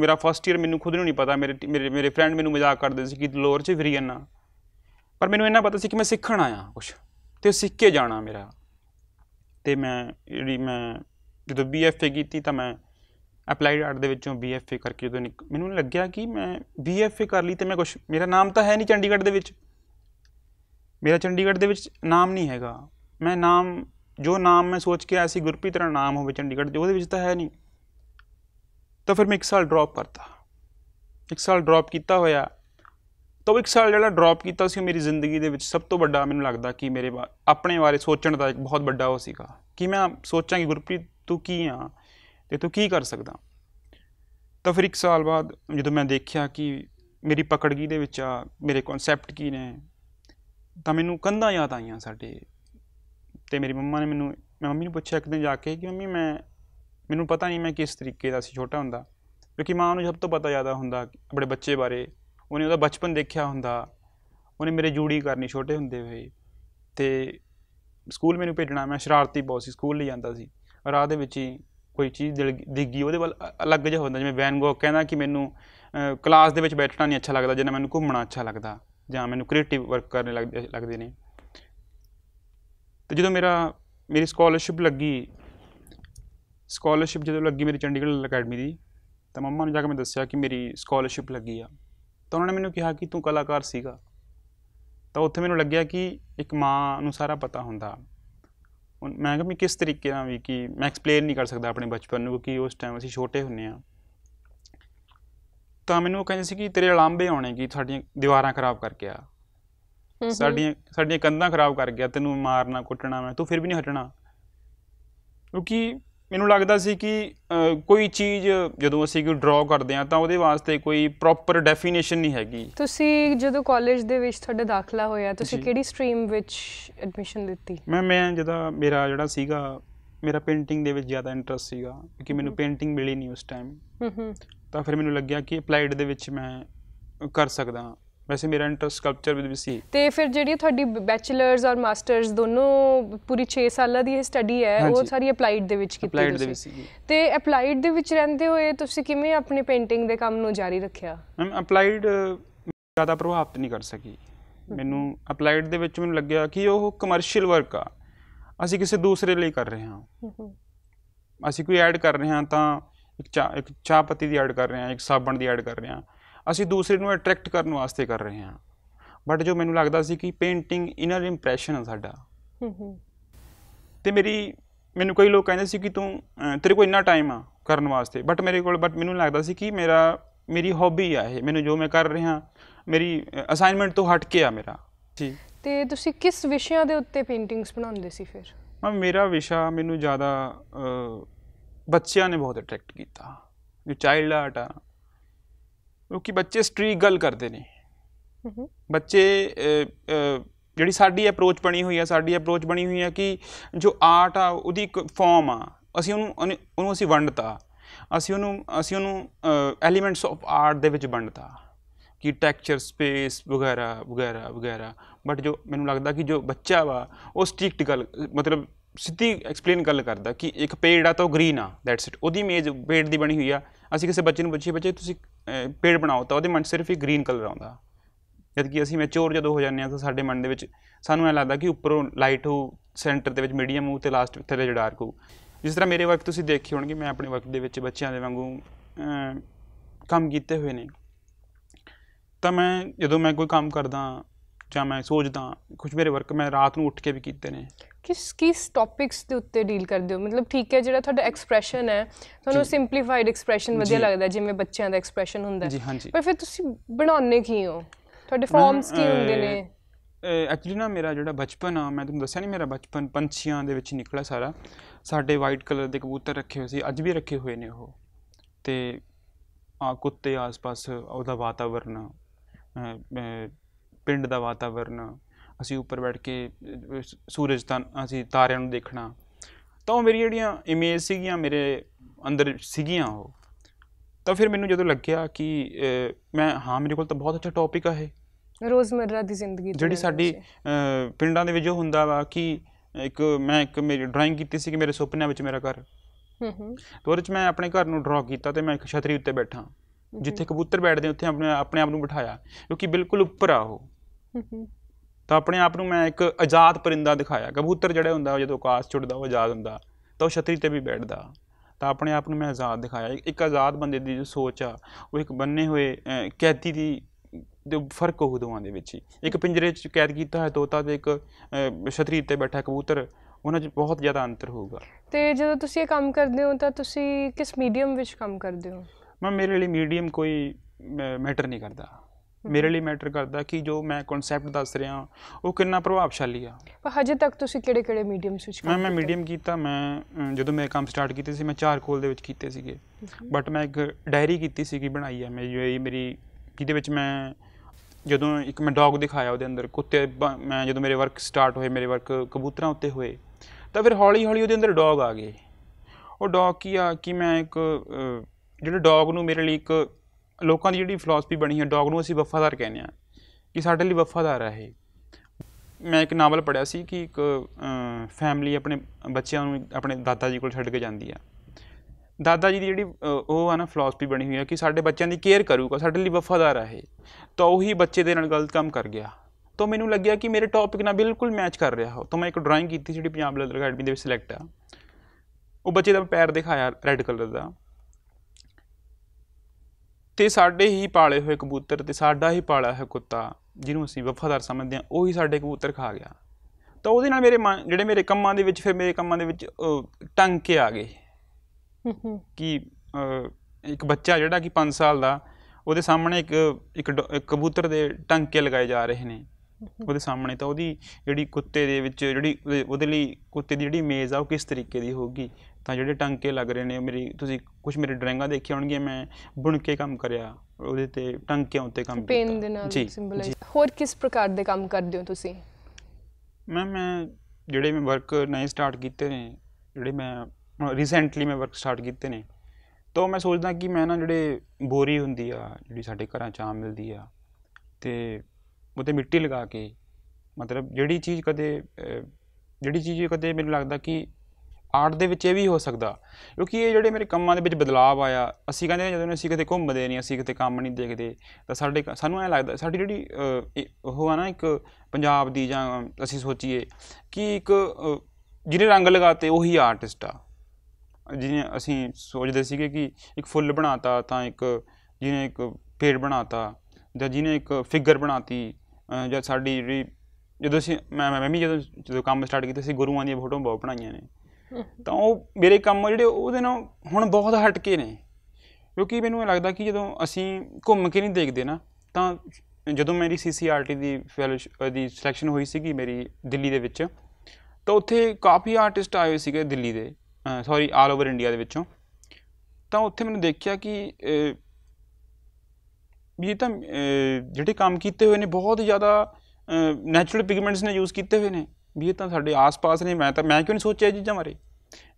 ਮੇਰਾ ਫਸਟ ਈਅਰ ਮੈਨੂੰ ਖੁਦ ਨੂੰ ਨਹੀਂ ਪਤਾ ਮੇਰੇ ਮੇਰੇ ਫਰੈਂਡ ਮੈਨੂੰ ਮਜ਼ਾਕ ਕਰਦੇ ਸੀ ਕਿ ਲੋਰ 'ਚ ਫਰੀ ਜਾਣਾ ਪਰ ਮੈਨੂੰ ਇਹਨਾਂ ਪਤਾ ਸੀ ਕਿ ਮੈਂ ਸਿੱਖਣ ਆਇਆ ਕੁਝ ਤੇ ਉਹ ਸਿੱਖ ਕੇ ਜਾਣਾ ਮੇਰਾ ਤੇ ਮੈਂ ਜਿਹੜੀ ਮੈਂ ਜਦੋਂ ਬੀਐਫਏ ਕੀਤੀ ਤਾਂ ਮੈਂ ਅਪਲਾਈਡ ਆਰਟ ਦੇ ਵਿੱਚੋਂ ਬੀਐਫਏ ਕਰਕੇ ਜਦੋਂ ਮੈਨੂੰ ਲੱਗਿਆ ਕਿ ਮੈਂ ਬੀਐਫਏ ਕਰ ਲਈ ਤੇ ਮੈਂ ਕੁਝ ਮੇਰਾ ਨਾਮ ਤਾਂ ਹੈ ਨਹੀਂ ਚੰਡੀਗੜ੍ਹ ਦੇ ਵਿੱਚ ਮੇਰਾ ਚੰਡੀਗੜ੍ਹ ਦੇ ਵਿੱਚ ਨਾਮ ਨਹੀਂ ਹੈਗਾ ਮੈਂ ਨਾਮ ਜੋ ਨਾਮ ਮੈਂ ਸੋਚ ਕੇ ਆਇਆ ਸੀ ਗੁਰਪ੍ਰੀਤ ਦਾ ਨਾਮ ਹੋਵੇ ਚੰਡੀਗੜ੍ਹ ਦੇ ਉਹਦੇ ਵਿੱਚ ਤਾਂ ਹੈ ਨਹੀਂ ਤਾਂ ਫਿਰ ਮੈਂ ਇੱਕ ਸਾਲ ਡ੍ਰੌਪ ਕਰਤਾ ਇੱਕ ਸਾਲ ਡ੍ਰੌਪ ਕੀਤਾ ਹੋਇਆ ਤਾਂ ਉਹ ਇੱਕ ਸਾਲ ਜਿਹੜਾ ਡ੍ਰੌਪ ਕੀਤਾ ਸੀ ਮੇਰੀ ਜ਼ਿੰਦਗੀ ਦੇ ਵਿੱਚ ਸਭ ਤੋਂ ਵੱਡਾ ਮੈਨੂੰ ਲੱਗਦਾ ਕਿ ਮੇਰੇ ਆਪਣੇ ਬਾਰੇ ਸੋਚਣ ਦਾ ਇੱਕ ਬਹੁਤ ਵੱਡਾ ਉਹ ਸੀਗਾ ਕਿ ਮੈਂ ਸੋਚਾਂ ਕਿ ਗੁਰਪ੍ਰੀਤ ਤੂੰ ਕੀ ਆ ਤੇ ਤੂੰ ਕੀ ਕਰ ਸਕਦਾ ਤਾਂ ਫਿਰ ਇੱਕ ਸਾਲ ਬਾਅਦ ਜਦੋਂ ਮੈਂ ਦੇਖਿਆ ਕਿ ਮੇਰੀ ਪਕੜਗੀ ਦੇ ਵਿੱਚ ਆ ਮੇਰੇ ਕਨਸੈਪਟ ਕੀ ਨੇ ਤਾਂ ਮੈਨੂੰ ਕੰਧਾਂ ਯਾਦ ਆਈਆਂ ਸਾਡੇ ਤੇ ਮੇਰੀ ਮੰਮਾ ਨੇ ਮੈਨੂੰ ਮੈਂ ਮੰਮੀ ਨੂੰ ਪੁੱਛਿਆ ਇੱਕ ਦਿਨ ਜਾ ਕੇ ਕਿ ਮੰਮੀ ਮੈਂ ਮੈਨੂੰ ਪਤਾ ਨਹੀਂ ਮੈਂ ਕਿਸ ਤਰੀਕੇ ਦਾ ਸੀ ਛੋਟਾ ਹੁੰਦਾ ਕਿਉਂਕਿ ਮਾਂ ਨੂੰ ਸਭ ਤੋਂ ਪਤਾ ਜ਼ਿਆਦਾ ਹੁੰਦਾ ਆਪਣੇ ਬੱਚੇ ਬਾਰੇ ਉਹਨੇ ਉਹਦਾ ਬਚਪਨ ਦੇਖਿਆ ਹੁੰਦਾ ਉਹਨੇ ਮੇਰੇ ਜੂੜੀ ਕਰਨੀ ਛੋਟੇ ਹੁੰਦੇ ਹੋਏ ਤੇ ਸਕੂਲ ਮੈਨੂੰ ਭੇਜਣਾ ਮੈਂ ਸ਼ਰਾਰਤੀ ਬਹੁਤ ਸੀ ਸਕੂਲ ਲਈ ਜਾਂਦਾ ਸੀ ਰਾਹ ਦੇ ਵਿੱਚ ਹੀ ਕੋਈ ਚੀਜ਼ ਦਿਗੀ ਉਹਦੇ ਵੱਲ ਅਲੱਗ ਜਿਹਾ ਹੁੰਦਾ ਜਿਵੇਂ ਵੈਨ ਗੋਗ ਕਹਿੰਦਾ ਕਿ ਮੈਨੂੰ ਕਲਾਸ ਦੇ ਵਿੱਚ ਬੈਠਣਾ ਨਹੀਂ ਅੱਛਾ ਲੱਗਦਾ ਜਿੰਨਾ ਮੈਨੂੰ ਘੁੰਮਣਾ ਅੱਛਾ ਲੱਗਦਾ ਜਾਂ ਮੈਨੂੰ ਕ੍ਰੀਏਟਿਵ ਵਰਕ ਕਰਨੇ ਲੱਗਦੇ ਨੇ ਤੇ ਜਦੋਂ ਮੇਰਾ ਮੇਰੀ ਸਕਾਲਰਸ਼ਿਪ ਲੱਗੀ ਸਕਾਲਰਸ਼ਿਪ ਜਦੋਂ ਲੱਗੀ ਮੇਰੀ ਚੰਡੀਗੜ੍ਹ ਅਕੈਡਮੀ ਦੀ ਤਾਂ ਮੰਮਾ ਨੂੰ ਜਾ ਕੇ ਮੈਂ ਦੱਸਿਆ ਕਿ ਮੇਰੀ ਸਕਾਲਰਸ਼ਿਪ ਲੱਗੀ ਆ ਤਾਂ ਉਹਨਾਂ ਨੇ ਮੈਨੂੰ ਕਿਹਾ ਕਿ ਤੂੰ ਕਲਾਕਾਰ ਸੀਗਾ ਤਾਂ ਉੱਥੇ ਮੈਨੂੰ ਲੱਗਿਆ ਕਿ ਇੱਕ ਮਾਂ ਨੂੰ ਸਾਰਾ ਪਤਾ ਹੁੰਦਾ ਮੈਂ ਕਿਹਾ ਮੈਂ ਕਿਸ ਤਰੀਕੇ ਨਾਲ ਵੀ ਕਿ ਮੈਂ ਐਕਸਪਲੇਨ ਨਹੀਂ ਕਰ ਸਕਦਾ ਆਪਣੇ ਬਚਪਨ ਨੂੰ ਕਿ ਉਸ ਟਾਈਮ ਅਸੀਂ ਛੋਟੇ ਹੁੰਨੇ ਆ ਤਾਂ ਮੈਨੂੰ ਕਹਿੰਦੇ ਸੀ ਕਿ ਤੇਰੇ ਲਾਂਬੇ ਆਉਣੇ ਕਿ ਸਾਡੀਆਂ ਦੀਵਾਰਾਂ ਖਰਾਬ ਕਰ ਗਿਆ ਸਾਡੀਆਂ ਸਾਡੀਆਂ ਕੰਧਾਂ ਖਰਾਬ ਕਰ ਗਿਆ ਤੈਨੂੰ ਮਾਰਨਾ ਕੁੱਟਣਾ ਮੈਂ ਤੂੰ ਫਿਰ ਵੀ ਨਹੀਂ ਹਟਣਾ ਕਿਉਂਕਿ ਮੈਨੂੰ ਲੱਗਦਾ ਸੀ ਕਿ ਕੋਈ ਚੀਜ਼ ਜਦੋਂ ਅਸੀਂ ਕੋਈ ਡਰਾ ਕਰਦੇ ਆ ਤਾਂ ਉਹਦੇ ਵਾਸਤੇ ਕੋਈ ਪ੍ਰੋਪਰ ਡੈਫੀਨੇਸ਼ਨ ਨਹੀਂ ਹੈਗੀ ਤੁਸੀਂ ਜਦੋਂ ਕਾਲਜ ਦੇ ਵਿੱਚ ਤੁਹਾਡਾ ਦਾਖਲਾ ਹੋਇਆ ਤੁਸੀਂ ਕਿਹੜੀ ਸਟਰੀਮ ਵਿੱਚ ਐਡਮਿਸ਼ਨ ਦਿੱਤੀ ਮੈਂ ਮੈਂ ਜਦੋਂ ਮੇਰਾ ਜਿਹੜਾ ਸੀਗਾ ਮੇਰਾ ਪੇਂਟਿੰਗ ਦੇ ਵਿੱਚ ਜ਼ਿਆਦਾ ਇੰਟਰਸਟ ਸੀਗਾ ਕਿ ਮੈਨੂੰ ਪੇਂਟਿੰਗ ਮਿਲੀ ਨਹੀਂ ਉਸ ਟਾਈਮ ਹੂੰ ਹੂੰ ਤਾਂ ਫਿਰ ਮੈਨੂੰ ਲੱਗਿਆ ਕਿ ਅਪਲਾਈਡ ਦੇ ਵਿੱਚ ਮੈਂ ਕਰ ਸਕਦਾ ਵੈਸੇ ਮੇਰਾ ਇੰਟਰਸਟ ਸਕਲਪਚਰ ਵਿੱਚ ਵੀ ਸੀ ਤੇ ਫਿਰ ਜਿਹੜੀ ਤੁਹਾਡੀ ਬੈਚਲਰਸ ਔਰ ਮਾਸਟਰਸ ਦੋਨੋਂ ਪੂਰੀ 6 ਸਾਲਾਂ ਦੀ ਇਹ ਸਟੱਡੀ ਹੈ ਉਹ ਸਾਰੀ ਅਪਲਾਈਡ ਦੇ ਵਿੱਚ ਕੀਤੀ ਅਪਲਾਈਡ ਦੇ ਵਿੱਚ ਸੀ ਤੇ ਅਪਲਾਈਡ ਦੇ ਵਿੱਚ ਰਹਿੰਦੇ ਹੋਏ ਤੁਸੀਂ ਕਿਵੇਂ ਆਪਣੇ ਪੇਂਟਿੰਗ ਦੇ ਕੰਮ ਨੂੰ ਜਾਰੀ ਰੱਖਿਆ ਮੈਮ ਅਪਲਾਈਡ ਜ਼ਿਆਦਾ ਪ੍ਰਭਾਵਿਤ ਨਹੀਂ ਕਰ ਸਕੀ ਮੈਨੂੰ ਅਪਲਾਈਡ ਦੇ ਵਿੱਚ ਮੈਨੂੰ ਲੱਗਿਆ ਕਿ ਉਹ ਕਮਰਸ਼ੀਅਲ ਵਰਕ ਆ ਅਸੀਂ ਕਿਸੇ ਦੂਸਰੇ ਲਈ ਕਰ ਰਹੇ ਹਾਂ ਅਸੀਂ ਕੋਈ ਐਡ ਕਰ ਰਹੇ ਹਾਂ ਤਾਂ ਇੱਕ ਚਾਹ ਪੱਤੀ ਦੀ ਐਡ ਕਰ ਰਹੇ ਹਾਂ ਇੱਕ ਸਾਬਣ ਦੀ ਐਡ ਕਰ ਰਹੇ ਹਾਂ ਅਸੀਂ ਦੂਸਰੇ ਨੂੰ ਅਟਰੈਕਟ ਕਰਨ ਵਾਸਤੇ ਕਰ ਰਹੇ ਹਾਂ ਬਟ ਜੋ ਮੈਨੂੰ ਲੱਗਦਾ ਸੀ ਕਿ ਪੇਂਟਿੰਗ ਇਨਰ ਇੰਪ੍ਰੈਸ਼ਨ ਆ ਸਾਡਾ ਤੇ ਮੇਰੀ ਮੈਨੂੰ ਕਈ ਲੋਕ ਕਹਿੰਦੇ ਸੀ ਕਿ ਤੂੰ ਤੇਰੇ ਕੋਲ ਇੰਨਾ ਟਾਈਮ ਆ ਕਰਨ ਵਾਸਤੇ ਬਟ ਮੇਰੇ ਕੋਲ ਬਟ ਮੈਨੂੰ ਲੱਗਦਾ ਸੀ ਕਿ ਮੇਰਾ ਮੇਰੀ ਹੌਬੀ ਆ ਇਹ ਮੈਨੂੰ ਜੋ ਮੈਂ ਕਰ ਰਿਹਾ ਮੇਰੀ ਅਸਾਈਨਮੈਂਟ ਤੋਂ ਹਟ ਕੇ ਆ ਮੇਰਾ ਜੀ ਤੇ ਤੁਸੀਂ ਕਿਸ ਵਿਸ਼ਿਆਂ ਦੇ ਉੱਤੇ ਪੇਂਟਿੰਗਸ ਬਣਾਉਂਦੇ ਸੀ ਫਿਰ ਮੈਂ ਮੇਰਾ ਵਿਸ਼ਾ ਮੈਨੂੰ ਜ਼ਿਆਦਾ ਬੱਚਿਆਂ ਨੇ ਬਹੁਤ ਅਟਰੈਕਟ ਕੀਤਾ ਜੋ ਚਾਈਲਡ ਆਰਟ ਆ ਕਿਉਂਕਿ ਬੱਚੇ ਸਟ੍ਰੀਗਲ ਕਰਦੇ ਨੇ ਬੱਚੇ ਜਿਹੜੀ ਸਾਡੀ ਅਪਰੋਚ ਬਣੀ ਹੋਈ ਹੈ ਸਾਡੀ ਅਪਰੋਚ ਬਣੀ ਹੋਈ ਹੈ ਕਿ ਜੋ ਆਰਟ ਆ ਉਹਦੀ ਇੱਕ ਫਾਰਮ ਆ ਅਸੀਂ ਉਹਨੂੰ ਉਹਨੂੰ ਅਸੀਂ ਵੰਡਤਾ ਅਸੀਂ ਉਹਨੂੰ ਅਸੀਂ ਉਹਨੂੰ ਐਲੀਮੈਂਟਸ ਆਫ ਆਰਟ ਦੇ ਵਿੱਚ ਵੰਡਤਾ ਕਿ ਟੈਕਸਚਰ ਸਪੇਸ ਵਗੈਰਾ ਵਗੈਰਾ ਵਗੈਰਾ ਬਟ ਜੋ ਮੈਨੂੰ ਲੱਗਦਾ ਕਿ ਜੋ ਬੱਚਾ ਵਾ ਉਹ ਸਟ੍ਰਿਕਟ ਗੱਲ ਮਤਲਬ ਸਿੱਧੀ ਐਕਸਪਲੇਨ ਗੱਲ ਕਰਦਾ ਕਿ ਇੱਕ ਪੇੜ ਆ ਤਾਂ ਉਹ ਗ੍ਰੀਨ ਆ ਦੈਟਸ ਇਟ ਉਹਦੀ ਇਮੇਜ ਪੇੜ ਦੀ ਬਣੀ ਹੋਈ ਆ ਅਸੀਂ ਕਿਸੇ ਬੱਚੇ ਨੂੰ ਪੁੱਛੀਏ ਬੱਚੇ ਤੁਸੀਂ ਪੇੜ ਬਣਾਓ ਤਾਂ ਉਹਦੇ ਮਨ ਸਿਰਫ ਇੱਕ ਗ੍ਰੀਨ ਕਲਰ ਆਉਂਦਾ ਜਦ ਕਿ ਅਸੀਂ ਮੈਚੋਰ ਜਦੋਂ ਹੋ ਜਾਂਦੇ ਆ ਤਾਂ ਸਾਡੇ ਮਨ ਦੇ ਵਿੱਚ ਸਾਨੂੰ ਐ ਲੱਗਦਾ ਕਿ ਉੱਪਰੋਂ ਲਾਈਟ ਹੋ ਸੈਂਟਰ ਦੇ ਵਿੱਚ ਮੀਡੀਅਮ ਹੋ ਤੇ ਲਾਸਟ ਵਿੱਚ ਥੱਲੇ ਜਿਹੜਾ ਡਾਰਕ ਹੋ ਜਿਸ ਤਰ੍ਹਾਂ ਮੇਰੇ ਵਕਤ ਤੁਸੀਂ ਦੇਖੀ ਹੋਣਗੇ ਮੈਂ ਆਪਣੇ ਵਕਤ ਦੇ ਵਿੱਚ ਬੱਚਿਆਂ ਦੇ ਵਾਂਗੂ ਕੰਮ ਕੀਤੇ ਹੋਏ ਨੇ ਤਾਂ ਮੈਂ ਜਦੋਂ ਮੈਂ ਕੋਈ ਕੰਮ ਕਰਦਾ ਜਾਂ ਮੈਂ ਸੋਚਦਾ ਕੁਝ ਮੇਰੇ ਵਰਕ ਮੈਂ ਰਾਤ ਨੂੰ ਉੱਠ ਕੇ ਵੀ ਕੀਤੇ ਨੇ ਕਿਸ ਕਿਸ ਟੌਪਿਕਸ ਦੇ ਉੱਤੇ ਡੀਲ ਕਰਦੇ ਹੋ ਮਤਲਬ ਠੀਕ ਹੈ ਜਿਹੜਾ ਤੁਹਾਡਾ ਐਕਸਪ੍ਰੈਸ਼ਨ ਹੈ ਤੁਹਾਨੂੰ ਸਿੰਪਲੀਫਾਈਡ ਐਕਸਪ੍ਰੈਸ਼ਨ ਵਧੀਆ ਲੱਗਦਾ ਜਿਵੇਂ ਬੱਚਿਆਂ ਦਾ ਐਕਸਪ੍ਰੈਸ਼ਨ ਹੁੰਦਾ ਪਰ ਫਿਰ ਤੁਸੀਂ ਬਣਾਉਣੇ ਕੀ ਹੋ ਤੁਹਾਡੇ ਫਾਰਮਸ ਕੀ ਹੁੰਦੇ ਨੇ ਐਕਚੁਅਲੀ ਨਾ ਮੇਰਾ ਜਿਹੜਾ ਬਚਪਨ ਆ ਮੈਂ ਤੁਹਾਨੂੰ ਦੱਸਿਆ ਨਹੀਂ ਮੇਰਾ ਬਚਪਨ ਪੰਛੀਆਂ ਦੇ ਵਿੱਚ ਨਿਕਲਿਆ ਸਾਰਾ ਸਾਡੇ ਵਾਈਟ ਕਲਰ ਦੇ ਕਬੂਤਰ ਰੱਖੇ ਹੋਏ ਸੀ ਅੱਜ ਵੀ ਰੱਖੇ ਹੋਏ ਨੇ ਉਹ ਤੇ ਆ ਕੁੱਤੇ ਆਸ-ਪਾਸ ਉਹਦਾ ਵਾਤਾਵਰਨ ਪਿੰਡ ਦਾ ਵਾਤਾਵਰਨ ਅਸੀਂ ਉੱਪਰ ਬੈਠ ਕੇ ਸੂਰਜ ਤਾਂ ਅਸੀਂ ਤਾਰਿਆਂ ਨੂੰ ਦੇਖਣਾ ਤਾਂ ਉਹ ਮੇਰੀ ਜਿਹੜੀਆਂ ਇਮੇਜ ਸੀਗੀਆਂ ਮੇਰੇ ਅੰਦਰ ਸੀਗੀਆਂ ਉਹ ਤਾਂ ਫਿਰ ਮੈਨੂੰ ਜਦੋਂ ਲੱਗਿਆ ਕਿ ਮੈਂ ਹਾਂ ਮੇਰੇ ਕੋਲ ਤਾਂ ਬਹੁਤ ਅੱਛਾ ਟੌਪਿਕ ਆ ਇਹ ਰੋਜ਼ਮਰਰਾ ਦੀ ਜ਼ਿੰਦਗੀ ਜਿਹੜੀ ਸਾਡੀ ਪਿੰਡਾਂ ਦੇ ਵਿੱਚ ਜੋ ਹੁੰਦਾ ਵਾ ਕਿ ਇੱਕ ਮੈਂ ਇੱਕ ਮੇਰੀ ਡਰਾਇੰਗ ਕੀਤੀ ਸੀ ਕਿ ਮੇਰੇ ਸੁਪਨਿਆਂ ਵਿੱਚ ਮੇਰਾ ਘਰ ਹੂੰ ਹੂੰ ਤੇ ਵਿੱਚ ਮੈਂ ਆਪਣੇ ਘਰ ਨੂੰ ਡਰਾ ਕੀਤਾ ਤੇ ਮੈਂ ਇੱਕ ਛਤਰੀ ਉੱਤੇ ਬੈਠਾ ਜਿੱਥੇ ਕਬੂਤਰ ਬੈਠਦੇ ਉੱਥੇ ਆਪਣੇ ਆਪਣੇ ਆਪ ਨੂੰ ਬਿਠਾਇਆ ਕਿਉਂਕਿ ਬਿਲਕੁਲ ਉੱਪਰ ਆ ਉਹ ਹੂੰ ਹੂੰ ਤਾਂ ਆਪਣੇ ਆਪ ਨੂੰ ਮੈਂ ਇੱਕ ਆਜ਼ਾਦ ਪਰਿੰਦਾ ਦਿਖਾਇਆ ਕਬੂਤਰ ਜਿਹੜਾ ਹੁੰਦਾ ਜਦੋਂ ਆਕਾਸ਼ ਛੁੱਟਦਾ ਉਹ ਆਜ਼ਾਦ ਹੁੰਦਾ ਤਾਂ ਉਹ ਛਤਰੀ ਤੇ ਵੀ ਬੈਠਦਾ ਤਾਂ ਆਪਣੇ ਆਪ ਨੂੰ ਮੈਂ ਆਜ਼ਾਦ ਦਿਖਾਇਆ ਇੱਕ ਆਜ਼ਾਦ ਬੰਦੇ ਦੀ ਜੋ ਸੋਚ ਆ ਉਹ ਇੱਕ ਬੰਨੇ ਹੋਏ ਕੈਦੀ ਦੀ ਦੇ ਫਰਕ ਉਹ ਦੋਵਾਂ ਦੇ ਵਿੱਚ ਹੀ ਇੱਕ ਪਿੰਜਰੇ 'ਚ ਕੈਦ ਕੀਤਾ ਹੈ ਤੋਤਾ ਤੇ ਇੱਕ ਛਤਰੀ ਤੇ ਬੈਠਾ ਕਬੂਤਰ ਉਹਨਾਂ 'ਚ ਬਹੁਤ ਜ਼ਿਆਦਾ ਅੰਤਰ ਹੋਊਗਾ ਤੇ ਜਦੋਂ ਤੁਸੀਂ ਇਹ ਕੰਮ ਕਰਦੇ ਹੋ ਤਾਂ ਤੁਸੀਂ ਕਿਸ ਮੀਡੀਅਮ ਵਿੱਚ ਕੰਮ ਕਰਦੇ ਹੋ ਮੈਂ ਮੇਰੇ ਲਈ ਮੀਡੀਅਮ ਕੋਈ ਮੈਟਰ ਨਹੀਂ ਕਰਦਾ ਮੇਰੇ ਲਈ ਮੈਟਰ ਕਰਦਾ ਕਿ ਜੋ ਮੈਂ ਕਨਸੈਪਟ ਦੱਸ ਰਿਹਾ ਉਹ ਕਿੰਨਾ ਪ੍ਰਭਾਵਸ਼ਾਲੀ ਆ ਪਰ ਹਜੇ ਤੱਕ ਤੁਸੀਂ ਕਿਹੜੇ ਕਿਹੜੇ ਮੀਡੀਅਮਸ ਵਿੱਚ ਮੈਂ ਮੈਂ ਮੀਡੀਅਮ ਕੀਤਾ ਮੈਂ ਜਦੋਂ ਮੈਂ ਕੰਮ ਸਟਾਰਟ ਕੀਤੇ ਸੀ ਮੈਂ ਚਾਰਕੋਲ ਦੇ ਵਿੱਚ ਕੀਤੇ ਸੀਗੇ ਬਟ ਮੈਂ ਇੱਕ ਡਾਇਰੀ ਕੀਤੀ ਸੀਗੀ ਬਣਾਈ ਆ ਮੈਂ ਇਹ ਮੇਰੀ ਜਿਹਦੇ ਵਿੱਚ ਮੈਂ ਜਦੋਂ ਇੱਕ ਮੈਂ ਡੌਗ ਦਿਖਾਇਆ ਉਹਦੇ ਅੰਦਰ ਕੁੱਤੇ ਮੈਂ ਜਦੋਂ ਮੇਰੇ ਵਰਕ ਸਟਾਰਟ ਹੋਏ ਮੇਰੇ ਵਰਕ ਕਬੂਤਰਾਂ ਉੱਤੇ ਹੋਏ ਤਾਂ ਫਿਰ ਹੌਲੀ ਹੌਲੀ ਉਹਦੇ ਅੰਦਰ ਡੌਗ ਆ ਗਏ ਉਹ ਡੌਗ ਕੀ ਆ ਕਿ ਮੈਂ ਇੱਕ ਜਿਹੜੇ ਡੌਗ ਨੂੰ ਮੇਰੇ ਲਈ ਇੱਕ ਲੋਕਾਂ ਦੀ ਜਿਹੜੀ ਫਿਲਾਸਫੀ ਬਣੀ ਹੈ ਡੌਗ ਨੂੰ ਅਸੀਂ ਵਫਾਦਾਰ ਕਹਿੰਦੇ ਆ ਕਿ ਸਾਡੇ ਲਈ ਵਫਾਦਾਰ ਹੈ ਇਹ ਮੈਂ ਇੱਕ ਨਾਵਲ ਪੜਿਆ ਸੀ ਕਿ ਇੱਕ ਫੈਮਿਲੀ ਆਪਣੇ ਬੱਚਿਆਂ ਨੂੰ ਆਪਣੇ ਦਾਦਾ ਜੀ ਕੋਲ ਛੱਡ ਕੇ ਜਾਂਦੀ ਆ ਦਾਦਾ ਜੀ ਦੀ ਜਿਹੜੀ ਉਹ ਆ ਨਾ ਫਲਸਫੀ ਬਣੀ ਹੋਈ ਆ ਕਿ ਸਾਡੇ ਬੱਚਿਆਂ ਦੀ ਕੇਅਰ ਕਰੂਗਾ ਸਾਡੇ ਲਈ ਵਫਾਦਾਰ ਆ ਇਹ ਤਾਂ ਉਹੀ ਬੱਚੇ ਦੇ ਨਾਲ ਗਲਤ ਕੰਮ ਕਰ ਗਿਆ ਤਾਂ ਮੈਨੂੰ ਲੱਗਿਆ ਕਿ ਮੇਰੇ ਟੌਪਿਕ ਨਾਲ ਬਿਲਕੁਲ ਮੈਚ ਕਰ ਰਿਹਾ ਹੋ ਤਾਂ ਮੈਂ ਇੱਕ ਡਰਾਇੰਗ ਕੀਤੀ ਜਿਹੜੀ ਪੰਜਾਬ ਲੈਦਰ ਅਕੈਡਮੀ ਦੇ ਵਿੱਚ ਸਿਲੈਕਟ ਆ ਉਹ ਬੱਚੇ ਦਾ ਪੈਰ ਦਿਖਾਇਆ ਰੈੱਡ ਕਲਰ ਦਾ ਤੇ ਸਾਡੇ ਹੀ ਪਾਲੇ ਹੋਏ ਕਬੂਤਰ ਤੇ ਸਾਡਾ ਹੀ ਪਾਲਿਆ ਹੋਇਆ ਕੁੱਤਾ ਜਿਹਨੂੰ ਅਸੀਂ ਵਫਾਦਾਰ ਸਮਝਦੇ ਹਾਂ ਉਹੀ ਸਾਡੇ ਕਬੂਤਰ ਖਾ ਗਿਆ ਤਾਂ ਉਹਦੇ ਨਾਲ ਮੇਰੇ ਜਿਹੜੇ ਮੇਰੇ ਕੰਮਾਂ ਦੇ ਵਿੱਚ ਫਿਰ ਮੇਰੇ ਕੰਮਾਂ ਦੇ ਵਿੱਚ ਟੰਗ ਕੇ ਆ ਗਏ ਕਿ ਇੱਕ ਬੱਚਾ ਜਿਹੜਾ ਕਿ 5 ਸਾਲ ਦਾ ਉਹਦੇ ਸਾਹਮਣੇ ਇੱਕ ਇੱਕ ਕਬੂਤਰ ਦੇ ਟੰਕੇ ਲਗਾਏ ਜਾ ਰਹੇ ਨੇ ਉਹਦੇ ਸਾਹਮਣੇ ਤਾਂ ਉਹਦੀ ਜਿਹੜੀ ਕੁੱਤੇ ਦੇ ਵਿੱਚ ਜਿਹੜੀ ਉਹਦੇ ਲਈ ਕੁੱਤੇ ਦੀ ਜਿਹੜੀ ਮੇਜ਼ ਆ ਉਹ ਕਿਸ ਤਰੀਕੇ ਦੀ ਹੋਊਗੀ ਤਾਂ ਜਿਹੜੇ ਟੰਕੇ ਲੱਗ ਰਹੇ ਨੇ ਮੇਰੀ ਤੁਸੀਂ ਕੁਝ ਮੇਰੇ ਡਰਾਇੰਗਾਂ ਦੇਖੀ ਹੋਣਗੀਆਂ ਮੈਂ ਬੁਣ ਕੇ ਕੰਮ ਕਰਿਆ ਉਹਦੇ ਤੇ ਟੰਕਿਆਂ ਉੱਤੇ ਕੰਮ ਕੀਤਾ ਪੇਨ ਦੇ ਨਾਲ ਸਿੰਬਲਾਈਜ਼ ਹੋਰ ਕਿਸ ਪ੍ਰਕਾਰ ਦੇ ਕੰਮ ਕਰਦੇ ਹੋ ਤੁਸੀਂ ਮੈਂ ਮੈਂ ਜਿਹੜੇ ਮੈਂ ਵਰਕ ਨਏ ਸਟਾਰਟ ਕੀਤੇ ਨੇ ਜਿਹੜੇ ਮੈਂ ਰੀਸੈਂਟਲੀ ਮੈਂ ਵਰਕ ਸਟਾਰਟ ਕੀਤੇ ਨੇ ਤਾਂ ਮੈਂ ਸੋਚਦਾ ਕਿ ਮੈਂ ਨਾ ਜਿਹੜੇ ਬੋਰੀ ਹੁੰਦੀ ਆ ਜਿਹੜੀ ਸਾਡੇ ਘਰਾਂ 'ਚ ਆ ਮਿਲਦੀ ਆ ਤੇ ਉਹਤੇ ਮਿੱਟੀ ਲਗਾ ਕੇ ਮਤਲਬ ਜਿਹੜੀ ਚੀਜ਼ ਕਦੇ ਜਿਹੜੀ ਚੀਜ਼ ਕਦੇ ਮੈਨੂੰ ਲੱਗਦਾ ਕਿ ਆਰਟ ਦੇ ਵਿੱਚ ਇਹ ਵੀ ਹੋ ਸਕਦਾ ਕਿਉਂਕਿ ਇਹ ਜਿਹੜੇ ਮੇਰੇ ਕੰਮਾਂ ਦੇ ਵਿੱਚ ਬਦਲਾਅ ਆਇਆ ਅਸੀਂ ਕਹਿੰਦੇ ਜਦੋਂ ਅਸੀਂ ਕਿਤੇ ਘੁੰਮਦੇ ਨਹੀਂ ਅਸੀਂ ਕਿਤੇ ਕੰਮ ਨਹੀਂ ਦੇਖਦੇ ਤਾਂ ਸਾਡੇ ਸਾਨੂੰ ਐ ਲੱਗਦਾ ਸਾਡੀ ਜਿਹੜੀ ਉਹ ਆ ਨਾ ਇੱਕ ਪੰਜਾਬ ਦੀ ਜਾਂ ਅਸੀਂ ਸੋਚੀਏ ਕਿ ਇੱਕ ਜਿਹਨੇ ਰੰਗ ਲਗਾਤੇ ਉਹੀ ਆਰਟਿਸਟ ਆ ਜਿਹਨੇ ਅਸੀਂ ਸੋਚਦੇ ਸੀਗੇ ਕਿ ਇੱਕ ਫੁੱਲ ਬਣਾਤਾ ਤਾਂ ਇੱਕ ਜਿਹਨੇ ਇੱਕ ਪੇੜ ਬਣਾਤਾ ਜਾਂ ਜਿਹਨੇ ਇੱਕ ਫਿਗਰ ਬਣਾਤੀ ਜਾਂ ਸਾਡੀ ਜਿਹੜੀ ਜਦੋਂ ਅਸੀਂ ਮੈਂ ਮੈਂ ਵੀ ਜਦੋਂ ਜਦੋਂ ਕੰਮ ਸਟਾਰਟ ਕੀਤਾ ਸੀ ਗੁਰੂਆਂ ਦੀਆਂ ਫੋਟੋਆਂ ਬਹੁਤ ਬਣਾਈਆਂ ਨੇ ਤਾਂ ਉਹ ਮੇਰੇ ਕੰਮ ਜਿਹੜੇ ਉਹਦੇ ਨਾਲ ਹੁਣ ਬਹੁਤ ਹਟ ਕੇ ਨੇ ਕਿਉਂਕਿ ਮੈਨੂੰ ਇਹ ਲੱਗਦਾ ਕਿ ਜਦੋਂ ਅਸੀਂ ਘੁੰਮ ਕੇ ਨਹੀਂ ਦੇਖਦੇ ਨਾ ਤਾਂ ਜਦੋਂ ਮੇਰੀ ਸੀਸੀਆਰਟੀ ਦੀ ਫੈਲੋਸ਼ਿਪ ਦੀ ਸਿਲੈਕਸ਼ਨ ਹੋਈ ਸੀਗੀ ਮੇਰੀ ਦਿੱਲੀ ਦੇ ਵਿੱਚ ਤਾਂ ਉੱਥੇ ਕਾਫੀ ਆਰਟਿਸਟ ਆਏ ਸੀਗੇ ਦਿੱਲੀ ਦੇ ਸੌਰੀ ਆਲ ਓਵਰ ਇੰਡੀਆ ਦੇ ਵਿੱਚੋਂ ਤਾਂ ਉੱਥੇ ਮੈਨੂੰ ਦੇਖਿਆ ਕਿ ਇਹ ਤਾਂ ਜਿਹੜੇ ਕੰਮ ਕੀਤੇ ਹੋਏ ਨੇ ਬਹੁਤ ਜ਼ਿਆਦਾ ਨੇਚਰਲ ਪਿਗਮੈਂਟਸ ਨੇ ਯੂਜ਼ ਕੀਤੇ ਹੋਏ ਨੇ ਵੀ ਇਹ ਤਾਂ ਸਾਡੇ ਆਸ-ਪਾਸ ਨੇ ਮੈਂ ਤਾਂ ਮੈਂ ਕਿਉਂ ਨਹੀਂ ਸੋਚਿਆ ਇਹ ਚੀਜ਼ਾਂ ਬਾਰੇ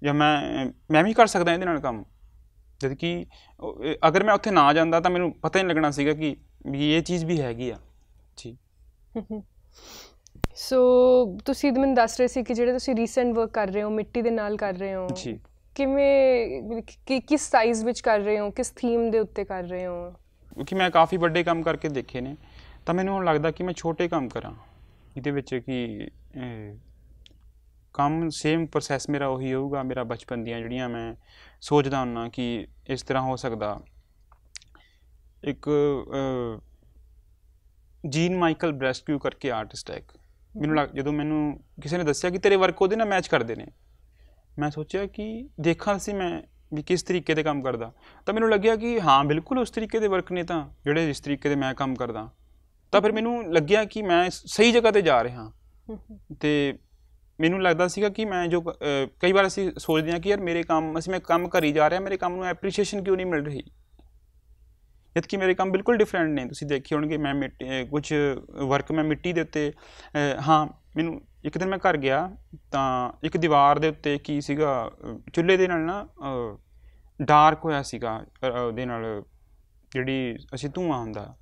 ਜਾਂ ਮੈਂ ਮੈਂ ਵੀ ਕਰ ਸਕਦਾ ਇਹਦੇ ਨਾਲ ਕੰਮ ਜਦ ਕਿ ਅਗਰ ਮੈਂ ਉੱਥੇ ਨਾ ਜਾਂਦਾ ਤਾਂ ਮੈਨੂੰ ਪਤਾ ਹੀ ਨਹੀਂ ਲੱਗਣਾ ਸੀਗਾ ਕਿ ਵੀ ਇਹ ਚੀਜ਼ ਵੀ ਹੈਗੀ ਆ ਜੀ ਸੋ ਤੁਸੀਂ ਮੈਨੂੰ ਦੱਸ ਰਹੇ ਸੀ ਕਿ ਜਿਹੜੇ ਤੁਸੀਂ ਰੀਸੈਂਟ ਵਰਕ ਕਰ ਰਹੇ ਹੋ ਮਿੱਟੀ ਦੇ ਨਾਲ ਕਰ ਰਹੇ ਹੋ ਜੀ ਕਿਵੇਂ ਕਿਸ ਸਾਈਜ਼ ਵਿੱਚ ਕਰ ਰਹੇ ਹੋ ਕਿਸ ਥੀਮ ਦੇ ਉੱਤੇ ਕਰ ਰਹੇ ਹੋ ਕਿਉਂਕਿ ਮੈਂ ਕਾਫੀ ਵੱਡੇ ਕੰਮ ਕਰਕੇ ਦੇਖੇ ਨੇ ਤਾਂ ਮੈਨੂੰ ਹੁਣ ਲੱਗਦਾ ਕਿ ਮੈਂ ਛੋਟੇ ਕੰਮ ਕਰਾਂ ਇਹਦੇ ਵਿੱਚ ਕਿ ਕੰਮ ਸੇਮ ਪ੍ਰੋਸੈਸ ਮੇਰਾ ਉਹੀ ਹੋਊਗਾ ਮੇਰਾ ਬਚਪਨ ਦੀਆਂ ਜਿਹੜੀਆਂ ਮੈਂ ਸੋਚਦਾ ਹੁੰਨਾ ਕਿ ਇਸ ਤਰ੍ਹਾਂ ਹੋ ਸਕਦਾ ਇੱਕ ਜੀਨ ਮਾਈਕਲ ਬ੍ਰੈਸਕਿਊ ਕਰਕੇ ਆਰਟਿਸਟ ਹੈ ਇੱਕ ਮੈਨੂੰ ਲੱਗ ਜਦੋਂ ਮੈਨੂੰ ਕਿਸੇ ਨੇ ਦੱਸਿਆ ਕਿ ਤੇਰੇ ਵਰਕ ਉਹਦੇ ਨਾਲ ਮੈਚ ਕਰਦੇ ਨੇ ਮੈਂ ਸੋਚਿਆ ਕਿ ਦੇਖਾਂ ਸੀ ਮੈਂ ਵੀ ਕਿਸ ਤਰੀਕੇ ਦੇ ਕੰਮ ਕਰਦਾ ਤਾਂ ਮੈਨੂੰ ਲੱਗਿਆ ਕਿ ਹਾਂ ਬਿਲਕੁਲ ਉਸ ਤਰੀਕੇ ਦੇ ਵਰਕ ਨੇ ਤਾਂ ਜਿਹੜੇ ਇਸ ਤਰੀਕੇ ਦੇ ਮੈਂ ਕੰਮ ਕਰਦਾ ਤਾਂ ਫਿਰ ਮੈਨੂੰ ਲੱਗਿਆ ਕਿ ਮੈਂ ਸਹੀ ਜਗ੍ਹਾ ਤੇ ਜਾ ਰਿਹਾ ਤੇ ਮੈਨੂੰ ਲੱਗਦਾ ਸੀਗਾ ਕਿ ਮੈਂ ਜੋ ਕਈ ਵਾਰ ਅਸੀਂ ਸੋਚਦੇ ਹਾਂ ਕਿ ਯਾਰ ਮੇਰੇ ਕੰਮ ਅਸੀਂ ਮੈਂ ਕੰਮ ਕਰੀ ਜਾ ਰਿਹਾ ਮੇਰੇ ਕੰਮ ਨੂੰ ਐਪਰੀਸ਼ੀਏਸ਼ਨ ਕਿਉਂ ਨਹੀਂ ਮਿਲ ਰਹੀ ਜਦ ਕਿ ਮੇਰੇ ਕੰਮ ਬਿਲਕੁਲ ਡਿਫਰੈਂਟ ਨੇ ਤੁਸੀਂ ਦੇਖੇ ਹੋਣਗੇ ਮੈਂ ਕੁਝ ਵਰਕ ਮੈਂ ਮਿੱਟੀ ਦੇ ਉੱਤੇ ਹਾਂ ਮੈਨੂੰ ਇੱਕ ਦਿਨ ਮੈਂ ਘਰ ਗਿਆ ਤਾਂ ਇੱਕ ਦੀਵਾਰ ਦੇ ਉੱਤੇ ਕੀ ਸੀਗਾ ਚੁੱਲ੍ਹੇ ਦੇ ਨਾਲ ਨਾ ਡਾਰਕ ਹੋਇਆ ਸੀਗਾ ਉਹਦੇ ਨਾਲ ਜਿਹੜੀ ਅਸੀਂ ਧੂਆਂ ਹੁੰਦਾ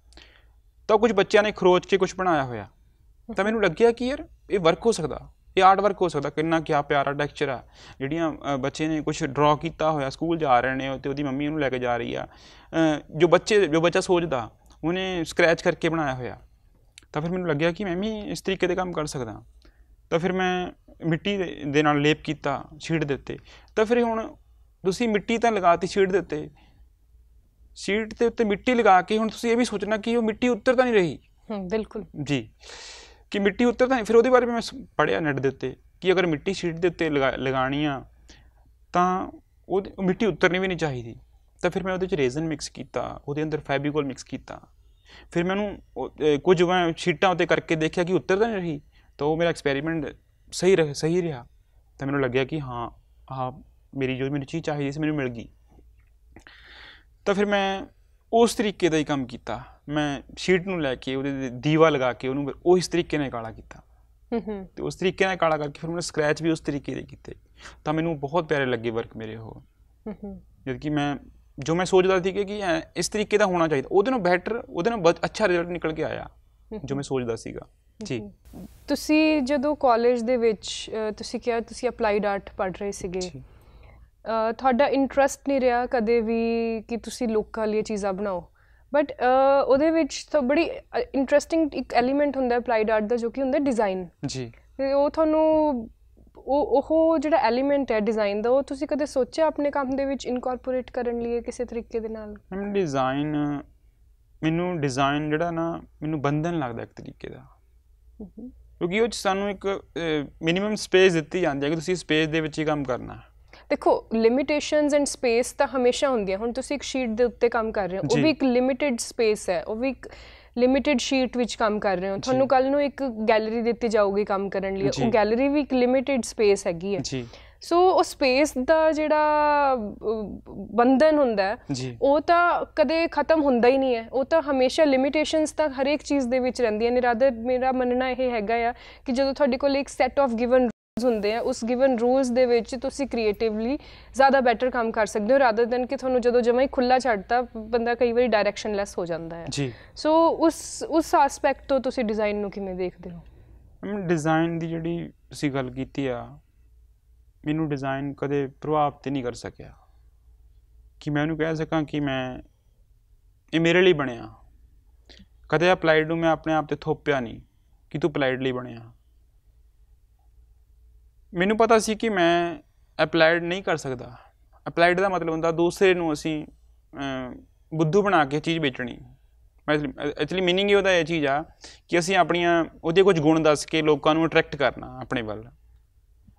ਤਾਂ ਕੁਝ ਬੱਚਿਆਂ ਨੇ ਖਰੋਚ ਕੇ ਕੁਝ ਬਣਾਇਆ ਹੋਇਆ ਤਾਂ ਮੈਨੂੰ ਲੱਗਿਆ ਕਿ ਯਾਰ ਇਹ ਵਰਕ ਹੋ ਸਕਦਾ ਇਹ ਆਰਟ ਵਰਕ ਹੋ ਸਕਦਾ ਕਿੰਨਾ ਕਿਆ ਪਿਆਰਾ ਟੈਕਸਚਰ ਆ ਜਿਹੜੀਆਂ ਬੱਚੇ ਨੇ ਕੁਝ ਡਰਾ ਕੀਤਾ ਹੋਇਆ ਸਕੂਲ ਜਾ ਰਹੇ ਨੇ ਤੇ ਉਹਦੀ ਮੰਮੀ ਉਹਨੂੰ ਲੈ ਕੇ ਜਾ ਰਹੀ ਆ ਜੋ ਬੱਚੇ ਜੋ ਬੱਚਾ ਸੋਚਦਾ ਉਹਨੇ ਸਕ੍ਰੈਚ ਕਰਕੇ ਬਣਾਇਆ ਹੋਇਆ ਤਾਂ ਫਿਰ ਮੈਨੂੰ ਲੱਗਿਆ ਕਿ ਮੈਂ ਵੀ ਇਸ ਤਰੀਕੇ ਦੇ ਕੰਮ ਕਰ ਸਕਦਾ ਤਾਂ ਫਿਰ ਮੈਂ ਮਿੱਟੀ ਦੇ ਨਾਲ ਲੇਪ ਕੀਤਾ ਸ਼ੀਟ ਦੇ ਉੱਤੇ ਤਾਂ ਫਿਰ ਹੁਣ ਤੁਸੀਂ ਮਿੱਟੀ ਤਾਂ ਲਗਾਤੀ ਸ਼ੀਟ ਦੇ ਉੱਤੇ ਸੀਟ ਦੇ ਉੱਤੇ ਮਿੱਟੀ ਲਗਾ ਕੇ ਹੁਣ ਤੁਸੀਂ ਇਹ ਵੀ ਸੋਚਣਾ ਕਿ ਉਹ ਮਿੱਟੀ ਉੱਤਰ ਤਾਂ ਨਹੀਂ ਰਹੀ ਹੂੰ ਬਿਲਕੁਲ ਜੀ ਕਿ ਮਿੱਟੀ ਉੱਤਰ ਤਾਂ ਫਿਰ ਉਹਦੇ ਬਾਰੇ ਵੀ ਮੈਂ ਪੜਿਆ ਨੈਟ ਦੇ ਉੱਤੇ ਕਿ ਅਗਰ ਮਿੱਟੀ ਸੀਟ ਦੇ ਉੱਤੇ ਲਗਾਣੀ ਆ ਤਾਂ ਉਹ ਮਿੱਟੀ ਉੱਤਰਨੀ ਵੀ ਨਹੀਂ ਚਾਹੀਦੀ ਤਾਂ ਫਿਰ ਮੈਂ ਉਹਦੇ ਚ ਰੇਜ਼ਨ ਮਿਕਸ ਕੀਤਾ ਉਹਦੇ ਅੰਦਰ ਫੈਬੀਕੋਲ ਮਿਕਸ ਕੀਤਾ ਫਿਰ ਮੈਂ ਉਹਨੂੰ ਕੁਝ ਵਾਂ ਸ਼ੀਟਾਂ ਉੱਤੇ ਕਰਕੇ ਦੇਖਿਆ ਕਿ ਉੱਤਰ ਤਾਂ ਨਹੀਂ ਰਹੀ ਤਾਂ ਉਹ ਮੇਰਾ ਐਕਸਪੈਰੀਮੈਂਟ ਸਹੀ ਰਹੇ ਸਹੀ ਰਿਹਾ ਤਾਂ ਮੈਨੂੰ ਲੱਗਿਆ ਕਿ ਹਾਂ ਆ ਮੇਰੀ ਜੋ ਮੈਨੂੰ ਚੀਜ਼ ਚਾਹੀਦੀ ਸੀ ਮੈਨੂੰ ਮਿਲ ਗਈ ਤਾਂ ਫਿਰ ਮੈਂ ਉਸ ਤਰੀਕੇ ਦਾ ਹੀ ਕੰਮ ਕੀਤਾ ਮੈਂ ਸ਼ੀਟ ਨੂੰ ਲੈ ਕੇ ਉਹਦੇ ਦੀਵਾ ਲਗਾ ਕੇ ਉਹਨੂੰ ਉਹ ਇਸ ਤਰੀਕੇ ਨਾਲ ਕਾਲਾ ਕੀਤਾ ਹੂੰ ਹੂੰ ਤੇ ਉਸ ਤਰੀਕੇ ਨਾਲ ਕਾਲਾ ਕਰਕੇ ਫਿਰ ਮੈਂ ਸਕ੍ਰੈਚ ਵੀ ਉਸ ਤਰੀਕੇ ਦੇ ਕੀਤੇ ਤਾਂ ਮੈਨੂੰ ਬਹੁਤ ਪਿਆਰੇ ਲੱਗੇ ਵਰਕ ਮੇਰੇ ਉਹ ਹੂੰ ਹੂੰ ਜਦ ਕਿ ਮੈਂ ਜੋ ਮੈਂ ਸੋਚਦਾ ਸੀ ਕਿ ਇਸ ਤਰੀਕੇ ਦਾ ਹੋਣਾ ਚਾਹੀਦਾ ਉਹਦੇ ਨਾਲ ਬੈਟਰ ਉਹਦੇ ਨਾਲ ਅੱਛਾ ਰਿਜ਼ਲਟ ਨਿਕਲ ਕੇ ਆਇਆ ਜੋ ਮੈਂ ਸੋਚਦਾ ਸੀਗਾ ਜੀ ਤੁਸੀਂ ਜਦੋਂ ਕਾਲਜ ਦੇ ਵਿੱਚ ਤੁਸੀਂ ਕਿਹਾ ਤੁਸੀਂ ਅਪਲਾਈਡ ਆਰਟ ਪੜ੍ਹ ਰਹੇ ਸੀਗੇ ਤੁਹਾਡਾ ਇੰਟਰਸਟ ਨਹੀਂ ਰਿਹਾ ਕਦੇ ਵੀ ਕਿ ਤੁਸੀਂ ਲੋਕਾਂ ਲਈ ਚੀਜ਼ਾਂ ਬਣਾਓ ਬਟ ਉਹਦੇ ਵਿੱਚ ਤਾਂ ਬੜੀ ਇੰਟਰਸਟਿੰਗ ਇੱਕ ਐਲੀਮੈਂਟ ਹੁੰਦਾ ਹੈ ਪ੍ਰਾਈਡ ਆਰਟ ਦਾ ਜੋ ਕਿ ਹੁੰਦਾ ਡਿਜ਼ਾਈਨ ਜੀ ਤੇ ਉਹ ਤੁਹਾਨੂੰ ਉਹ ਉਹ ਜਿਹੜਾ ਐਲੀਮੈਂਟ ਹੈ ਡਿਜ਼ਾਈਨ ਦਾ ਉਹ ਤੁਸੀਂ ਕਦੇ ਸੋਚਿਆ ਆਪਣੇ ਕੰਮ ਦੇ ਵਿੱਚ ਇਨਕੋਰਪੋਰੇਟ ਕਰਨ ਲਈ ਕਿਸੇ ਤਰੀਕੇ ਦੇ ਨਾਲ ਡਿਜ਼ਾਈਨ ਮੈਨੂੰ ਡਿਜ਼ਾਈਨ ਜਿਹੜਾ ਨਾ ਮੈਨੂੰ ਬੰਧਨ ਲੱਗਦਾ ਇੱਕ ਤਰੀਕੇ ਦਾ ਕਿਉਂਕਿ ਉਹ ਚ ਸਾਨੂੰ ਇੱਕ ਮਿਨੀਮਮ ਸਪੇਸ ਦਿੱਤੀ ਜਾਂਦੀ ਹੈ ਕਿ ਤੁਸੀਂ ਸਪੇਸ ਦੇ ਵਿੱਚ ਹੀ ਕੰਮ ਕਰਨਾ ਦੇਖੋ ਲਿਮਿਟੇਸ਼ਨਸ ਐਂਡ ਸਪੇਸ ਤਾਂ ਹਮੇਸ਼ਾ ਹੁੰਦੀਆਂ ਹੁਣ ਤੁਸੀਂ ਇੱਕ ਸ਼ੀਟ ਦੇ ਉੱਤੇ ਕੰਮ ਕਰ ਰਹੇ ਹੋ ਉਹ ਵੀ ਇੱਕ ਲਿਮਿਟਿਡ ਸਪੇਸ ਹੈ ਉਹ ਵੀ ਇੱਕ ਲਿਮਿਟਿਡ ਸ਼ੀਟ ਵਿੱਚ ਕੰਮ ਕਰ ਰਹੇ ਹੋ ਤੁਹਾਨੂੰ ਕੱਲ ਨੂੰ ਇੱਕ ਗੈਲਰੀ ਦਿੱਤੀ ਜਾਊਗੀ ਕੰਮ ਕਰਨ ਲਈ ਉਹ ਗੈਲਰੀ ਵੀ ਇੱਕ ਲਿਮਿਟਿਡ ਸਪੇਸ ਹੈਗੀ ਹੈ ਜੀ ਸੋ ਉਹ ਸਪੇਸ ਦਾ ਜਿਹੜਾ ਬੰਧਨ ਹੁੰਦਾ ਉਹ ਤਾਂ ਕਦੇ ਖਤਮ ਹੁੰਦਾ ਹੀ ਨਹੀਂ ਹੈ ਉਹ ਤਾਂ ਹਮੇਸ਼ਾ ਲਿਮਿਟੇਸ਼ਨਸ ਤਾਂ ਹਰੇਕ ਚੀਜ਼ ਦੇ ਵਿੱਚ ਰਹਿੰਦੀਆਂ ਨੇ ਰਾਦਰ ਮੇਰਾ ਮੰਨਣਾ ਇਹ ਹੈਗਾ ਆ ਕਿ ਜਦੋਂ ਤੁਹਾਡੇ ਕੋਲ ਇੱਕ ਸੈੱਟ ਆਫ ਗਿਵਨ ਰੂਲਸ ਹੁੰਦੇ ਆ ਉਸ ਗਿਵਨ ਰੂਲਸ ਦੇ ਵਿੱਚ ਤੁਸੀਂ ਕ੍ਰੀਏਟਿਵਲੀ ਜ਼ਿਆਦਾ ਬੈਟਰ ਕੰਮ ਕਰ ਸਕਦੇ ਹੋ ਰਾਦਰ ਦੈਨ ਕਿ ਤੁਹਾਨੂੰ ਜਦੋਂ ਜਮਾ ਹੀ ਖੁੱਲਾ ਛੱਡਤਾ ਬੰਦਾ ਕਈ ਵਾਰੀ ਡਾਇਰੈਕਸ਼ਨਲੈਸ ਹੋ ਜਾਂਦਾ ਹੈ ਜੀ ਸੋ ਉਸ ਉਸ ਐਸਪੈਕਟ ਤੋਂ ਤੁਸੀਂ ਡਿਜ਼ਾਈਨ ਨੂੰ ਕਿਵੇਂ ਦੇਖਦੇ ਹੋ ਮੈਂ ਡਿਜ਼ਾਈਨ ਦੀ ਜਿਹੜੀ ਤੁਸੀਂ ਗੱਲ ਕੀਤੀ ਆ ਮੈਨੂੰ ਡਿਜ਼ਾਈਨ ਕਦੇ ਪ੍ਰਭਾਵ ਤੇ ਨਹੀਂ ਕਰ ਸਕਿਆ ਕਿ ਮੈਂ ਉਹਨੂੰ ਕਹਿ ਸਕਾਂ ਕਿ ਮੈਂ ਇਹ ਮੇਰੇ ਲਈ ਬਣਿਆ ਕਦੇ ਅਪਲਾਈਡ ਨੂੰ ਮੈਂ ਆਪਣੇ ਆਪ ਤੇ ਥੋਪਿਆ ਨਹੀਂ ਕਿ ਤੂੰ ਅਪਲਾਈਡ ਲਈ ਬਣਿਆ ਮੈਨੂੰ ਪਤਾ ਸੀ ਕਿ ਮੈਂ ਅਪਲਾਈਡ ਨਹੀਂ ਕਰ ਸਕਦਾ ਅਪਲਾਈਡ ਦਾ ਮਤਲਬ ਹੁੰਦਾ ਦੂਸਰੇ ਨੂੰ ਅਸੀਂ ਬੁੱਧੂ ਬਣਾ ਕੇ ਚੀਜ਼ ਵੇਚਣੀ ਐਕਚੁਅਲੀ मीनिंग ਇਹ ਉਹਦਾ ਇਹ ਚੀਜ਼ ਆ ਕਿ ਅਸੀਂ ਆਪਣੀਆਂ ਉਹਦੇ ਕੁਝ ਗੁਣ ਦੱਸ ਕੇ ਲੋਕਾਂ ਨੂੰ ਅਟਰੈਕਟ ਕਰਨਾ ਆਪਣੇ ਵੱਲ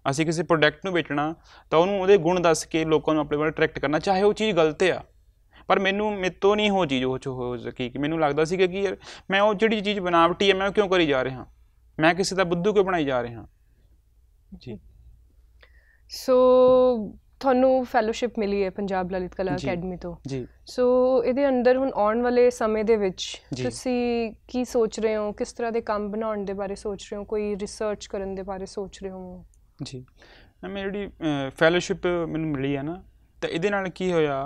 ਅਸੀਂ ਕਿਸੇ ਪ੍ਰੋਡਕਟ ਨੂੰ ਵੇਚਣਾ ਤਾਂ ਉਹਨੂੰ ਉਹਦੇ ਗੁਣ ਦੱਸ ਕੇ ਲੋਕਾਂ ਨੂੰ ਆਪਣੇ ਵੱਲ ਅਟਰੈਕਟ ਕਰਨਾ ਚਾਹੇ ਉਹ ਚੀਜ਼ ਗਲਤ ਆ ਪਰ ਮੈਨੂੰ ਮਿੱਤੋ ਨਹੀਂ ਹੋ ਚੀਜ਼ ਉਹ ਚ ਹੋ ਸਕੀ ਕਿ ਮੈਨੂੰ ਲੱਗਦਾ ਸੀ ਕਿ ਯਾਰ ਮੈਂ ਉਹ ਜਿਹੜੀ ਚੀਜ਼ ਬਣਾਵਟੀ ਹੈ ਮੈਂ ਕਿਉਂ ਕਰੀ ਜਾ ਰਿਹਾ ਮੈਂ ਕਿਸੇ ਦਾ ਬੁੱਧੂ ਕਿਉਂ ਬਣਾਈ ਜਾ ਰਿਹਾ ਜੀ ਸੋ ਤੁਹਾਨੂੰ ਫੈਲੋਸ਼ਿਪ ਮਿਲੀ ਹੈ ਪੰਜਾਬ ਲਲਿਤ ਕਲਾ ਅਕੈਡਮੀ ਤੋਂ ਜੀ ਸੋ ਇਹਦੇ ਅੰਦਰ ਹੁਣ ਆਉਣ ਵਾਲੇ ਸਮੇਂ ਦੇ ਵਿੱਚ ਤੁਸੀਂ ਕੀ ਸੋਚ ਰਹੇ ਹੋ ਕਿਸ ਤਰ੍ਹਾਂ ਦੇ ਕੰਮ ਬਣਾਉਣ ਦੇ ਬਾਰੇ ਸੋਚ ਰਹੇ ਹੋ ਕੋਈ ਰਿਸਰਚ ਕਰਨ ਦੇ ਬਾਰੇ ਸੋਚ ਰਹੇ ਹੋ ਜੀ ਮੈਂ ਜਿਹੜੀ ਫੈਲੋਸ਼ਿਪ ਮੈਨੂੰ ਮਿਲੀ ਹੈ ਨਾ ਤਾਂ ਇਹਦੇ ਨਾਲ ਕੀ ਹੋਇਆ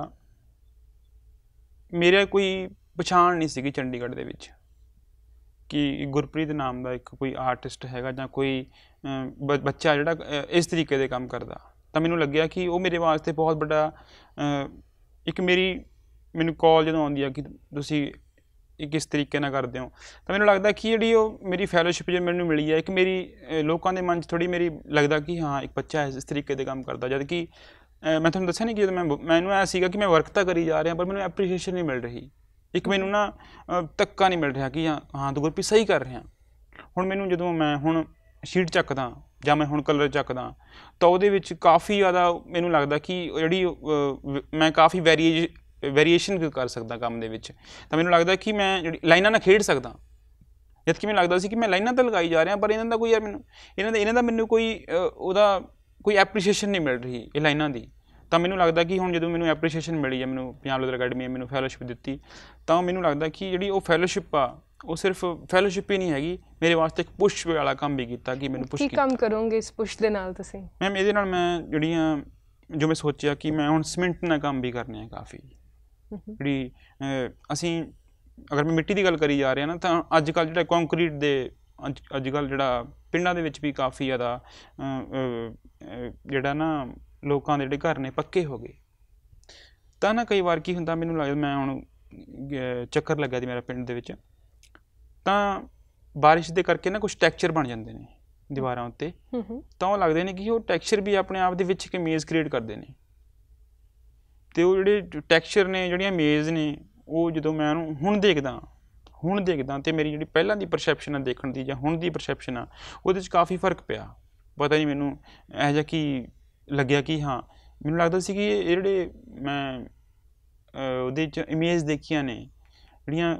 ਮੇਰੇ ਕੋਈ ਪਛਾਣ ਨਹੀਂ ਸੀਗੀ ਚੰਡੀਗੜ੍ਹ ਦੇ ਵਿੱਚ ਕਿ ਗੁਰਪ੍ਰੀਤ ਨਾਮ ਦਾ ਇੱਕ ਕੋਈ ਆਰਟਿਸਟ ਹੈਗਾ ਜਾਂ ਕੋਈ ਬੱਚਾ ਜਿਹੜਾ ਇਸ ਤਰੀਕੇ ਦੇ ਕੰਮ ਕਰਦਾ ਤਾਂ ਮੈਨੂੰ ਲੱਗਿਆ ਕਿ ਉਹ ਮੇਰੇ ਵਾਸਤੇ ਬਹੁਤ ਵੱਡਾ ਇੱਕ ਮੇਰੀ ਮੈਨੂੰ ਕਾਲ ਜਦੋਂ ਆਉਂਦੀ ਆ ਕਿ ਤੁਸੀਂ ਇਹ ਕਿਸ ਤਰੀਕੇ ਨਾਲ ਕਰਦੇ ਹੋ ਤਾਂ ਮੈਨੂੰ ਲੱਗਦਾ ਕਿ ਜਿਹੜੀ ਉਹ ਮੇਰੀ ਫੈਲੋਸ਼ਿਪ ਜੇ ਮੈਨੂੰ ਮਿਲੀ ਹੈ ਇੱਕ ਮੇਰੀ ਲੋਕਾਂ ਦੇ ਮਨ 'ਚ ਥੋੜੀ ਮੇਰੀ ਲੱਗਦਾ ਕਿ ਹਾਂ ਇੱਕ ਬੱਚਾ ਇਸ ਤਰੀਕੇ ਦੇ ਕੰਮ ਕਰਦਾ ਜਦ ਕਿ ਮੈਂ ਤੁਹਾਨੂੰ ਦੱਸਿਆ ਨਹੀਂ ਕਿ ਜਦੋਂ ਮੈਂ ਮੈਨੂੰ ਐ ਸੀਗਾ ਕਿ ਮੈਂ ਵਰਕ ਤਾਂ ਕਰੀ ਜਾ ਰਿਹਾ ਪਰ ਮੈਨੂੰ ਐਪਰੀਸ਼ੀਏਸ਼ਨ ਨਹੀਂ ਮਿਲ ਰਹੀ ਇੱਕ ਮੈਨੂੰ ਨਾ ਤੱਕਾ ਨਹੀਂ ਮਿਲ ਰਿਹਾ ਕਿ ਹਾਂ ਤੂੰ ਗੁਰਪੀ ਸਹੀ ਕਰ ਰਿਹਾ ਹੁਣ ਮੈਨੂੰ ਜਦੋਂ ਮੈਂ ਹੁਣ ਸ਼ੀਟ ਚੱਕਦਾ ਜਾਂ ਮੈਂ ਹੁਣ ਕਲਰ ਚੱਕਦਾ ਤਾਂ ਉਹਦੇ ਵਿੱਚ ਕਾਫੀ ਜ਼ਿਆਦਾ ਮੈਨੂੰ ਲੱਗਦਾ ਕਿ ਜਿਹੜੀ ਮੈਂ ਕਾਫੀ ਵੇਰੀਏਸ਼ਨ ਕਰ ਸਕਦਾ ਕੰਮ ਦੇ ਵਿੱਚ ਤਾਂ ਮੈਨੂੰ ਲੱਗਦਾ ਕਿ ਮੈਂ ਜਿਹੜੀ ਲਾਈਨਾਂ ਨਾਲ ਖੇਡ ਸਕਦਾ ਜਦ ਕਿ ਮੈਨੂੰ ਲੱਗਦਾ ਸੀ ਕਿ ਮੈਂ ਲਾਈਨਾਂ ਤਾਂ ਲਗਾਈ ਜਾ ਰਿਹਾ ਪਰ ਇਹਨਾਂ ਦਾ ਕੋਈ ਯਾਰ ਮੈਨੂੰ ਇਹਨਾਂ ਦਾ ਇਹਨਾਂ ਦਾ ਮੈਨੂੰ ਕੋਈ ਉਹਦਾ ਕੋਈ ਐਪਰੀਸ਼ੀਏਸ਼ਨ ਨਹੀਂ ਮਿਲ ਰਹੀ ਇਹ ਲਾਈਨਾਂ ਦੀ ਤਾਂ ਮੈਨੂੰ ਲੱਗਦਾ ਕਿ ਹੁਣ ਜਦੋਂ ਮੈਨੂੰ ਐਪਰੀਸ਼ੀਏਸ਼ਨ ਮਿਲੀ ਹੈ ਮੈਨੂੰ ਪੰਜਾਬ ਲੈਦਰ ਅਕੈਡਮੀ ਮੈਨੂੰ ਫੈਲੋਸ਼ਿਪ ਦਿੱਤੀ ਤਾਂ ਮੈਨੂੰ ਲੱਗਦਾ ਕਿ ਜਿਹੜੀ ਉਹ ਫੈਲੋਸ਼ਿਪ ਆ ਉਹ ਸਿਰਫ ਫੈਲੋਸ਼ਿਪ ਹੀ ਨਹੀਂ ਹੈਗੀ ਮੇਰੇ ਵਾਸਤੇ ਇੱਕ ਪੁਸ਼ ਵਾਲਾ ਕੰਮ ਵੀ ਕੀਤਾ ਕਿ ਮੈਨੂੰ ਪੁਸ਼ ਕੀ ਕੰਮ ਕਰੋਗੇ ਇਸ ਪੁਸ਼ ਦੇ ਨਾਲ ਤੁਸੀਂ ਮੈਮ ਇਹਦੇ ਨਾਲ ਮੈਂ ਜਿਹੜੀਆਂ ਜੋ ਮੈਂ ਸੋਚਿਆ ਕਿ ਮੈਂ ਹੁਣ ਸਿਮੈਂਟ ਨਾਲ ਕੰਮ ਵੀ ਕਰਨੇ ਆ ਕਾਫੀ ਜਿਹੜੀ ਅਸੀਂ ਅਗਰ ਮੈਂ ਮਿੱਟੀ ਦੀ ਗੱਲ ਕਰੀ ਜਾ ਰਿਹਾ ਨਾ ਤਾਂ ਅੱਜ ਕੱਲ ਜਿਹੜਾ ਕੰਕਰੀਟ ਦੇ ਅੱਜ ਕੱਲ ਜਿਹੜਾ ਪਿੰਡਾਂ ਦੇ ਵਿੱਚ ਵੀ ਕਾਫੀ ਜ਼ਿਆਦਾ ਜਿਹੜਾ ਨਾ ਲੋਕਾਂ ਦੇ ਜਿਹੜੇ ਘਰ ਨੇ ਪੱਕੇ ਹੋ ਗਏ ਤਾਂ ਨਾ ਕਈ ਵਾਰ ਕੀ ਹੁੰਦਾ ਮੈਨੂੰ ਲੱਗਦਾ ਮੈਂ ਹੁਣ ਚੱਕਰ ਲੱਗਾ ਦੀ ਮੇਰਾ ਪਿੰਡ ਦੇ ਵਿੱਚ ਤਾਂ بارش ਦੇ ਕਰਕੇ ਨਾ ਕੁਝ ਟੈਕਸਚਰ ਬਣ ਜਾਂਦੇ ਨੇ ਦੀਵਾਰਾਂ ਉੱਤੇ ਤਾਂ ਉਹ ਲੱਗਦੇ ਨੇ ਕਿ ਉਹ ਟੈਕਸਚਰ ਵੀ ਆਪਣੇ ਆਪ ਦੇ ਵਿੱਚ ਇੱਕ ਮੇਜ਼ ਕ੍ਰੀਏਟ ਕਰਦੇ ਨੇ ਤੇ ਉਹ ਜਿਹੜੇ ਟੈਕਸਚਰ ਨੇ ਜਿਹੜੀਆਂ ਮੇਜ਼ ਨੇ ਉਹ ਜਦੋਂ ਮੈਂ ਉਹਨੂੰ ਹੁਣ ਦੇਖਦਾ ਹੁਣ ਦੇਖਦਾ ਤੇ ਮੇਰੀ ਜਿਹੜੀ ਪਹਿਲਾਂ ਦੀ ਪਰਸੈਪਸ਼ਨ ਆ ਦੇਖਣ ਦੀ ਜਾਂ ਹੁਣ ਦੀ ਪਰਸੈਪਸ਼ਨ ਆ ਉਹਦੇ ਵਿੱਚ ਕਾਫੀ ਫਰਕ ਪਿਆ ਪਤਾ ਨਹੀਂ ਮੈਨੂੰ ਇਹ ਜਿਹਾ ਕਿ ਲੱਗਿਆ ਕਿ ਹਾਂ ਮੈਨੂੰ ਲੱਗਦਾ ਸੀ ਕਿ ਇਹ ਜਿਹੜੇ ਮੈਂ ਉਹਦੇ ਚ ਇਮੇਜ ਦੇਖੀਆਂ ਨੇ ਜਿਹੜੀਆਂ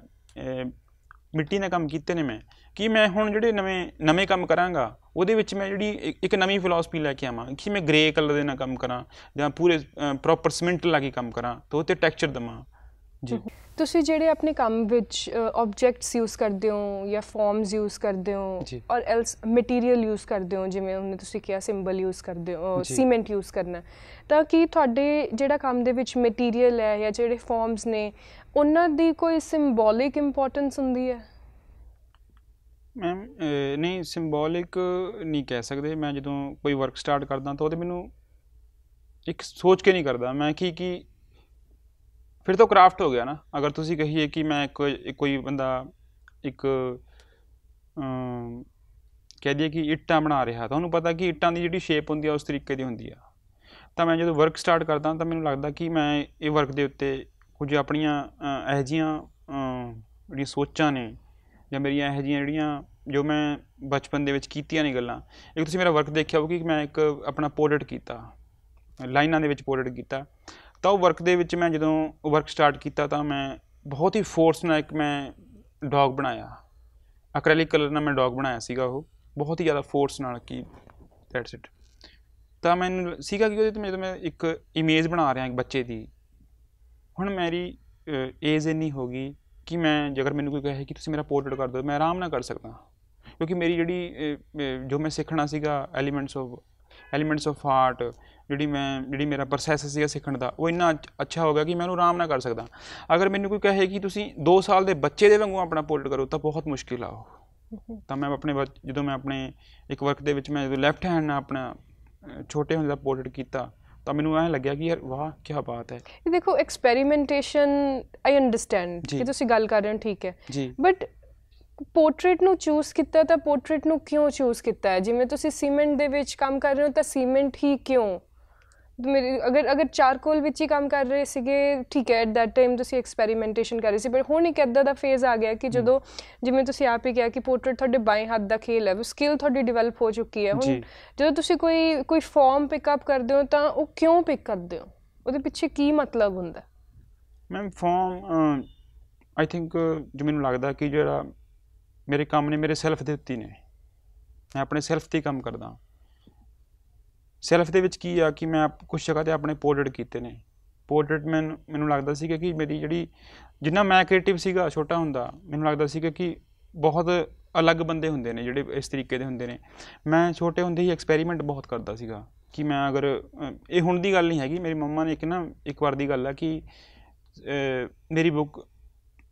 ਮਿੱਟੀ ਨਾਲ ਕੰਮ ਕੀਤੇ ਨੇ ਮੈਂ ਕਿ ਮੈਂ ਹੁਣ ਜਿਹੜੇ ਨਵੇਂ ਨਵੇਂ ਕੰਮ ਕਰਾਂਗਾ ਉਹਦੇ ਵਿੱਚ ਮੈਂ ਜਿਹੜੀ ਇੱਕ ਨਵੀਂ ਫਿਲਾਸਫੀ ਲੈ ਕੇ ਆਵਾਂ ਕਿ ਮੈਂ ਗ੍ਰੇ ਕਲਰ ਦੇ ਨਾਲ ਕੰਮ ਕਰਾਂ ਜਾਂ ਪੂਰੇ ਪ੍ਰੋਪਰ ਸਿਮੈਂਟ ਲਾ ਕੇ ਕੰਮ ਕਰਾਂ ਤਾਂ ਉਹ ਤੇ ਟੈਕਸਚਰ ਦਵਾਂ ਜੀ ਤੁਸੀਂ ਜਿਹੜੇ ਆਪਣੇ ਕੰਮ ਵਿੱਚ ਆਬਜੈਕਟਸ ਯੂਜ਼ ਕਰਦੇ ਹੋ ਜਾਂ ਫਾਰਮਸ ਯੂਜ਼ ਕਰਦੇ ਹੋ ਔਰ ਐਲਸ ਮਟੀਰੀਅਲ ਯੂਜ਼ ਕਰਦੇ ਹੋ ਜਿਵੇਂ ਉਹਨੇ ਤੁਸੀਂ ਕਿਹਾ ਸਿੰਬਲ ਯੂਜ਼ ਕਰਦੇ ਹੋ ਸੀਮੈਂਟ ਯੂਜ਼ ਕਰਨਾ ਤਾਂ ਕੀ ਤੁਹਾਡੇ ਜਿਹੜਾ ਕੰਮ ਦੇ ਵਿੱਚ ਮਟੀਰੀਅਲ ਹੈ ਜਾਂ ਜਿਹੜੇ ਫਾਰਮਸ ਨੇ ਉਹਨਾਂ ਦੀ ਕੋਈ ਸਿੰਬੋਲਿਕ ਇੰਪੋਰਟੈਂਸ ਹੁੰਦੀ ਹੈ ਮੈਮ ਨਹੀਂ ਸਿੰਬੋਲਿਕ ਨਹੀਂ ਕਹਿ ਸਕਦੇ ਮੈਂ ਜਦੋਂ ਕੋਈ ਵਰਕ ਸਟਾਰਟ ਕਰਦਾ ਤਾਂ ਉਹਦੇ ਮੈਨੂੰ ਇੱਕ ਸੋਚ ਕੇ ਨਹੀਂ ਕਰਦਾ ਮੈਂ ਕੀ ਕੀ ਫਿਰ ਤਾਂ ਕ੍ਰਾਫਟ ਹੋ ਗਿਆ ਨਾ ਅਗਰ ਤੁਸੀਂ ਕਹੀਏ ਕਿ ਮੈਂ ਕੋਈ ਕੋਈ ਬੰਦਾ ਇੱਕ ਅ ਕਹ ਦਈਏ ਕਿ ਇੱਟਾਂ ਬਣਾ ਰਿਹਾ ਤਾਂ ਉਹਨੂੰ ਪਤਾ ਕਿ ਇੱਟਾਂ ਦੀ ਜਿਹੜੀ ਸ਼ੇਪ ਹੁੰਦੀ ਆ ਉਸ ਤਰੀਕੇ ਦੀ ਹੁੰਦੀ ਆ ਤਾਂ ਮੈਂ ਜਦੋਂ ਵਰਕ ਸਟਾਰਟ ਕਰਦਾ ਤਾਂ ਮੈਨੂੰ ਲੱਗਦਾ ਕਿ ਮੈਂ ਇਹ ਵਰਕ ਦੇ ਉੱਤੇ ਕੁਝ ਆਪਣੀਆਂ ਇਹ ਜੀਆਂ ਜਿਹੜੀਆਂ ਸੋਚਾਂ ਨੇ ਜਾਂ ਮੇਰੀਆਂ ਇਹ ਜੀਆਂ ਜਿਹੜੀਆਂ ਜੋ ਮੈਂ ਬਚਪਨ ਦੇ ਵਿੱਚ ਕੀਤੀਆਂ ਨੇ ਗੱਲਾਂ ਇੱਕ ਤੁਸੀਂ ਮੇਰਾ ਵਰਕ ਦੇਖਿਆ ਹੋਊਗਾ ਕਿ ਮੈਂ ਇੱਕ ਆਪਣਾ ਪੋਰਟਰੇਟ ਕੀਤਾ ਲਾਈਨਾਂ ਦੇ ਵਿੱਚ ਪੋਰਟਰੇਟ ਕੀਤਾ ਤਾਂ ਉਹ ਵਰਕ ਦੇ ਵਿੱਚ ਮੈਂ ਜਦੋਂ ਉਹ ਵਰਕ ਸਟਾਰਟ ਕੀਤਾ ਤਾਂ ਮੈਂ ਬਹੁਤ ਹੀ ਫੋਰਸ ਨਾਲ ਇੱਕ ਮੈਂ ਡੌਗ ਬਣਾਇਆ ਅਕ੍ਰੈਲਿਕ ਕਲਰ ਨਾਲ ਮੈਂ ਡੌਗ ਬਣਾਇਆ ਸੀਗਾ ਉਹ ਬਹੁਤ ਹੀ ਜ਼ਿਆਦਾ ਫੋਰਸ ਨਾਲ ਕਿ ਦੈਟਸ ਇਟ ਤਾਂ ਮੈਨੂੰ ਸੀਗਾ ਕਿ ਉਹਦੇ ਤੇ ਜਦੋਂ ਮੈਂ ਇੱਕ ਇਮੇਜ ਬਣਾ ਰਿਹਾ ਇੱਕ ਬੱਚੇ ਦੀ ਹੁਣ ਮੇਰੀ ਏਜ ਇੰਨੀ ਹੋ ਗਈ ਕਿ ਮੈਂ ਜੇਕਰ ਮੈਨੂੰ ਕੋਈ ਕਹੇ ਕਿ ਤੁਸੀਂ ਮੇਰਾ ਪੋਰਟਰੇਟ ਕਰ ਦਿਓ ਮੈਂ ਆਰਾਮ ਨਾਲ ਕਰ ਸਕਦਾ ਕਿਉਂਕਿ ਮੇਰੀ ਜਿਹੜੀ ਜੋ ਮੈਂ ਸਿੱਖਣਾ ਸੀਗਾ elements of elements of art ਜਿਹੜੀ ਮੈਂ ਜਿਹੜੀ ਮੇਰਾ ਪ੍ਰੋਸੈਸ ਸੀਗਾ ਸਿੱਖਣ ਦਾ ਉਹ ਇੰਨਾ ਅੱਛਾ ਹੋ ਗਿਆ ਕਿ ਮੈਂ ਉਹਨੂੰ ਆਰਾਮ ਨਾਲ ਕਰ ਸਕਦਾ ਅਗਰ ਮੈਨੂੰ ਕੋਈ ਕਹੇ ਕਿ ਤੁਸੀਂ 2 ਸਾਲ ਦੇ ਬੱਚੇ ਦੇ ਵਾਂਗੂ ਆਪਣਾ ਪੋਰਟ ਕਰੋ ਤਾਂ ਬਹੁਤ ਮੁਸ਼ਕਿਲ ਆ ਉਹ ਤਾਂ ਮੈਂ ਆਪਣੇ ਜਦੋਂ ਮੈਂ ਆਪਣੇ ਇੱਕ ਵਰਕ ਦੇ ਵਿੱਚ ਮੈਂ ਜਦੋਂ ਲੈਫਟ ਹੈਂਡ ਨਾਲ ਆਪਣਾ ਛੋਟੇ ਹੁੰਦੇ ਦਾ ਪੋਰਟਰੇਟ ਕੀਤਾ ਤਾਂ ਮੈਨੂੰ ਐਂ ਲੱਗਿਆ ਕਿ ਯਾਰ ਵਾਹ ਕੀ ਬਾਤ ਹੈ ਇਹ ਦੇਖੋ ਐਕਸਪੈਰੀਮੈਂਟੇਸ਼ਨ ਆਈ ਅੰਡਰਸਟੈਂਡ ਕਿ ਤੁਸੀਂ ਗੱਲ ਕਰ ਰਹੇ ਹੋ ਠੀਕ ਹੈ ਬਟ ਪੋਰਟਰੇਟ ਨੂੰ ਚੂਜ਼ ਕੀਤਾ ਤਾਂ ਪੋਰਟਰੇਟ ਨੂੰ ਕਿਉਂ ਚੂਜ਼ ਕੀਤਾ ਹੈ ਜਿਵੇਂ ਤੁਸੀਂ ਸੀਮੈਂਟ ਦੇ ਵਿੱਚ ਕੰਮ ਕਰ ਰਹੇ ਹੋ ਤਾਂ ਸੀਮੈਂਟ ਹੀ ਕਿਉਂ ਮੇਰੇ ਅਗਰ ਅਗਰ ਚਾਰਕੋਲ ਵਿੱਚ ਹੀ ਕੰਮ ਕਰ ਰਹੇ ਸੀਗੇ ਠੀਕ ਹੈ ਐਟ ਦੈਟ ਟਾਈਮ ਤੁਸੀਂ ਐਕਸਪੈਰੀਮੈਂਟੇਸ਼ਨ ਕਰ ਰਹੇ ਸੀ ਪਰ ਹੁਣ ਇੱਕ ਐਦਾ ਦਾ ਫੇਜ਼ ਆ ਗਿਆ ਕਿ ਜਦੋਂ ਜਿਵੇਂ ਤੁਸੀਂ ਆਪ ਹੀ ਕਿਹਾ ਕਿ ਪੋਰਟਰੇਟ ਤੁਹਾਡੇ ਬਾਈ ਹੱਥ ਦਾ ਖੇਲ ਹੈ ਉਹ ਸਕਿੱਲ ਤੁਹਾਡੀ ਡਿਵੈਲਪ ਹੋ ਚੁੱਕੀ ਹੈ ਹੁਣ ਜਦੋਂ ਤੁਸੀਂ ਕੋਈ ਕੋਈ ਫਾਰਮ ਪਿਕ ਅਪ ਕਰਦੇ ਹੋ ਤਾਂ ਉਹ ਕਿਉਂ ਪਿਕ ਕਰਦੇ ਹੋ ਉਹਦੇ ਪਿੱਛੇ ਕੀ ਮਤਲਬ ਹੁੰਦਾ ਮੈਮ ਫਾਰਮ ਆਈ ਥਿੰਕ ਜਿਵੇਂ ਮੈਨੂੰ ਲੱਗਦਾ ਕਿ ਜਿਹੜਾ ਮੇਰੇ ਕੰਮ ਨੇ ਮੇਰੇ ਸੈਲਫ ਦੇ ਉੱਤੇ ਨੇ ਮੈਂ ਆਪਣੇ ਸੈਲਫ ਤੇ ਕੰਮ ਕਰਦਾ ਸੈਲਫ ਦੇ ਵਿੱਚ ਕੀ ਆ ਕਿ ਮੈਂ ਕੁਝ ਜਗ੍ਹਾ ਤੇ ਆਪਣੇ ਪੋਰਟਰੇਟ ਕੀਤੇ ਨੇ ਪੋਰਟਰੇਟ ਮੈਨੂੰ ਮੈਨੂੰ ਲੱਗਦਾ ਸੀ ਕਿ ਮੇਰੀ ਜਿਹੜੀ ਜਿੰਨਾ ਮੈਂ ਕ੍ਰੀਏਟਿਵ ਸੀਗਾ ਛੋਟਾ ਹੁੰਦਾ ਮੈਨੂੰ ਲੱਗਦਾ ਸੀ ਕਿ ਬਹੁਤ ਅਲੱਗ ਬੰਦੇ ਹੁੰਦੇ ਨੇ ਜਿਹੜੇ ਇਸ ਤਰੀਕੇ ਦੇ ਹੁੰਦੇ ਨੇ ਮੈਂ ਛੋਟੇ ਹੁੰਦੇ ਹੀ ਐਕਸਪੈਰੀਮੈਂਟ ਬਹੁਤ ਕਰਦਾ ਸੀਗਾ ਕਿ ਮੈਂ ਅਗਰ ਇਹ ਹੁਣ ਦੀ ਗੱਲ ਨਹੀਂ ਹੈਗੀ ਮੇਰੀ ਮੰਮਾ ਨੇ ਇੱਕ ਨਾ ਇੱਕ ਵਾਰ ਦੀ ਗੱਲ ਆ ਕਿ ਮੇਰੀ ਬੁੱਕ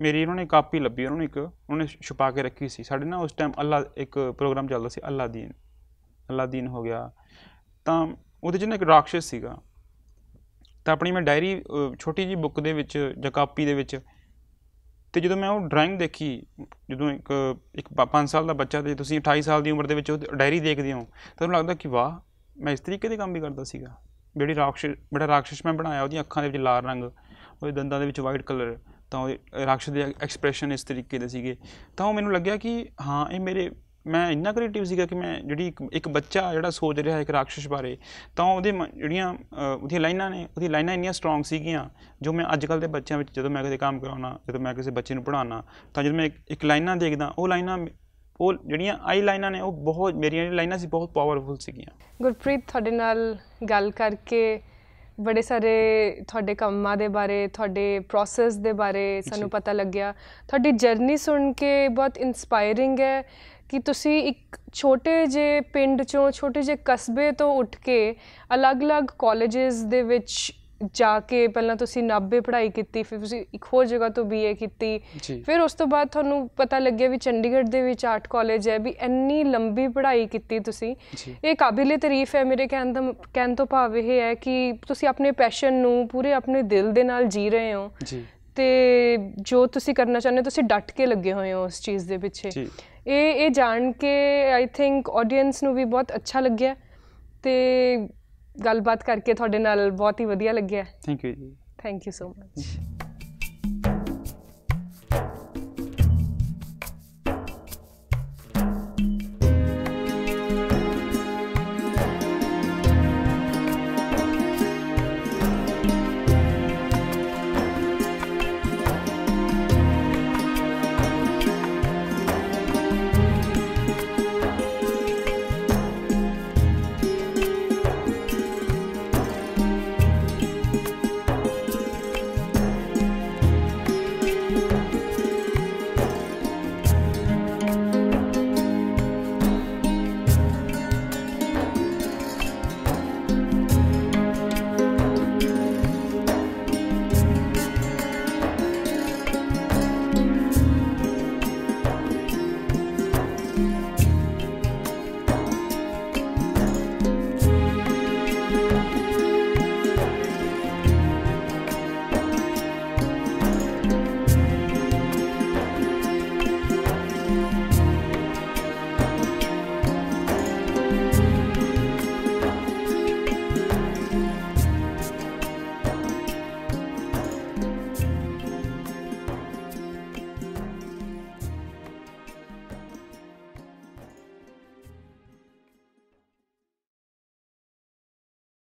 ਮੇਰੀ ਉਹਨਾਂ ਨੇ ਕਾਪੀ ਲੱਭੀ ਉਹਨਾਂ ਨੂੰ ਇੱਕ ਉਹਨਾਂ ਨੇ ਛੁਪਾ ਕੇ ਰੱਖੀ ਸੀ ਸਾਡੇ ਨਾ ਉਸ ਟਾਈਮ ਅੱਲਾ ਇੱਕ ਪ੍ਰੋਗਰਾਮ ਚੱਲਦਾ ਸੀ ਅੱਲਾਦੀਨ ਅੱਲਾਦੀਨ ਹੋ ਗਿਆ ਤਾਂ ਉਹਦੇ 'ਚ ਨਾ ਇੱਕ ਰਾਖਸ਼ ਸੀਗਾ ਤਾਂ ਆਪਣੀ ਮੈਂ ਡਾਇਰੀ ਛੋਟੀ ਜੀ ਬੁੱਕ ਦੇ ਵਿੱਚ ਜਾਂ ਕਾਪੀ ਦੇ ਵਿੱਚ ਤੇ ਜਦੋਂ ਮੈਂ ਉਹ ਡਰਾਇੰਗ ਦੇਖੀ ਜਦੋਂ ਇੱਕ ਇੱਕ 5 ਸਾਲ ਦਾ ਬੱਚਾ ਤੇ ਤੁਸੀਂ 28 ਸਾਲ ਦੀ ਉਮਰ ਦੇ ਵਿੱਚ ਉਹ ਡਾਇਰੀ ਦੇਖਦੇ ਹੋ ਤੁਹਾਨੂੰ ਲੱਗਦਾ ਕਿ ਵਾਹ ਮੈਂ ਇਸ ਤਰੀਕੇ ਦੇ ਕੰਮ ਵੀ ਕਰਦਾ ਸੀਗਾ ਜਿਹੜੀ ਰਾਖਸ਼ ਬੜਾ ਰਾਖਸ਼ ਮੈਂ ਬਣਾਇਆ ਉਹਦੀਆਂ ਅੱਖਾਂ ਦੇ ਵਿੱਚ ਲਾਲ ਰੰਗ ਉਹਦੇ ਦੰਦਾਂ ਦੇ ਵਿੱਚ ਵਾਈਟ ਕਲਰ ਤਾਂ ਉਹ ਰਾਖਸ਼ ਦੇ ਐਕਸਪ੍ਰੈਸ਼ਨ ਇਸ ਤਰੀਕੇ ਦੇ ਸੀਗੇ ਤਾਂ ਉਹ ਮੈਨੂੰ ਲੱਗਿਆ ਕਿ ਹਾਂ ਇਹ ਮੇਰੇ ਮੈਂ ਇੰਨਾ ਕ੍ਰੀਏਟਿਵ ਸੀਗਾ ਕਿ ਮੈਂ ਜਿਹੜੀ ਇੱਕ ਬੱਚਾ ਜਿਹੜਾ ਸੋਚ ਰਿਹਾ ਇੱਕ ਰਾਖਸ਼ ਬਾਰੇ ਤਾਂ ਉਹਦੇ ਜਿਹੜੀਆਂ ਉਹਦੀਆਂ ਲਾਈਨਾਂ ਨੇ ਉਹਦੀ ਲਾਈਨਾਂ ਇੰਨੀਆਂ ਸਟਰੋਂਗ ਸੀਗੀਆਂ ਜੋ ਮੈਂ ਅੱਜ ਕੱਲ ਦੇ ਬੱਚਿਆਂ ਵਿੱਚ ਜਦੋਂ ਮੈਂ ਕਿਸੇ ਕੰਮ ਕਰਾਉਣਾ ਜਦੋਂ ਮੈਂ ਕਿਸੇ ਬੱਚੇ ਨੂੰ ਪੜਾਉਣਾ ਤਾਂ ਜਦੋਂ ਮੈਂ ਇੱਕ ਲਾਈਨਾਂ ਦੇਖਦਾ ਉਹ ਲਾਈਨਾਂ ਉਹ ਜਿਹੜੀਆਂ ਆਈ ਲਾਈਨਾਂ ਨੇ ਉਹ ਬਹੁਤ ਮੇਰੀਆਂ ਲਾਈਨਾਂ ਸੀ ਬਹੁਤ ਪਾਵਰਫੁਲ ਸੀਗੀਆਂ ਗੁਰਪ੍ਰੀਤ ਤੁਹਾਡੇ ਨਾਲ ਗੱਲ ਕਰਕੇ ਬੜੇ ਸਾਰੇ ਤੁਹਾਡੇ ਕੰਮਾਂ ਦੇ ਬਾਰੇ ਤੁਹਾਡੇ ਪ੍ਰੋਸੈਸ ਦੇ ਬਾਰੇ ਸਾਨੂੰ ਪਤਾ ਲੱਗਿਆ ਤੁਹਾਡੀ ਜਰਨੀ ਸੁਣ ਕੇ ਬਹੁਤ ਇਨਸਪਾਇਰਿੰਗ ਹੈ ਕਿ ਤੁਸੀਂ ਇੱਕ ਛੋਟੇ ਜੇ ਪਿੰਡ ਚੋਂ ਛੋਟੇ ਜੇ ਕਸਬੇ ਤੋਂ ਉੱਠ ਕੇ ਅਲੱਗ-ਅਲੱਗ ਕਾਲਜਸ ਦੇ ਵਿੱਚ ਜਾ ਕੇ ਪਹਿਲਾਂ ਤੁਸੀਂ 90 ਪੜ੍ਹਾਈ ਕੀਤੀ ਫਿਰ ਤੁਸੀਂ ਇੱਕ ਹੋਰ ਜਗ੍ਹਾ ਤੋਂ ਬੀਏ ਕੀਤੀ ਫਿਰ ਉਸ ਤੋਂ ਬਾਅਦ ਤੁਹਾਨੂੰ ਪਤਾ ਲੱਗਿਆ ਵੀ ਚੰਡੀਗੜ੍ਹ ਦੇ ਵਿੱਚ ਆਰਟ ਕਾਲਜ ਹੈ ਵੀ ਇੰਨੀ ਲੰਬੀ ਪੜ੍ਹਾਈ ਕੀਤੀ ਤੁਸੀਂ ਇਹ ਕਾਬਿਲੇ ਤਾਰੀਫ ਹੈ ਮੇਰੇ ਕਹਿਣ ਦਾ ਕਹਿਣ ਤੋਂ ਭਾਵ ਇਹ ਹੈ ਕਿ ਤੁਸੀਂ ਆਪਣੇ ਪੈਸ਼ਨ ਨੂੰ ਪੂਰੇ ਆਪਣੇ ਦਿਲ ਦੇ ਨਾਲ ਜੀ ਰਹੇ ਹੋ ਤੇ ਜੋ ਤੁਸੀਂ ਕਰਨਾ ਚਾਹੁੰਦੇ ਤੁਸੀਂ ਡਟ ਕੇ ਲੱਗੇ ਹੋਏ ਹੋ ਉਸ ਚੀਜ਼ ਦੇ ਪਿੱਛੇ ਇਹ ਇਹ ਜਾਣ ਕੇ ਆਈ ਥਿੰਕ ਆਡੀਅנס ਨੂੰ ਵੀ ਬਹੁਤ ਅੱਛਾ ਲੱਗਿਆ ਤੇ ਗੱਲਬਾਤ ਕਰਕੇ ਤੁਹਾਡੇ ਨਾਲ ਬਹੁਤ ਹੀ ਵਧੀਆ ਲੱਗਿਆ thank you ji thank you so much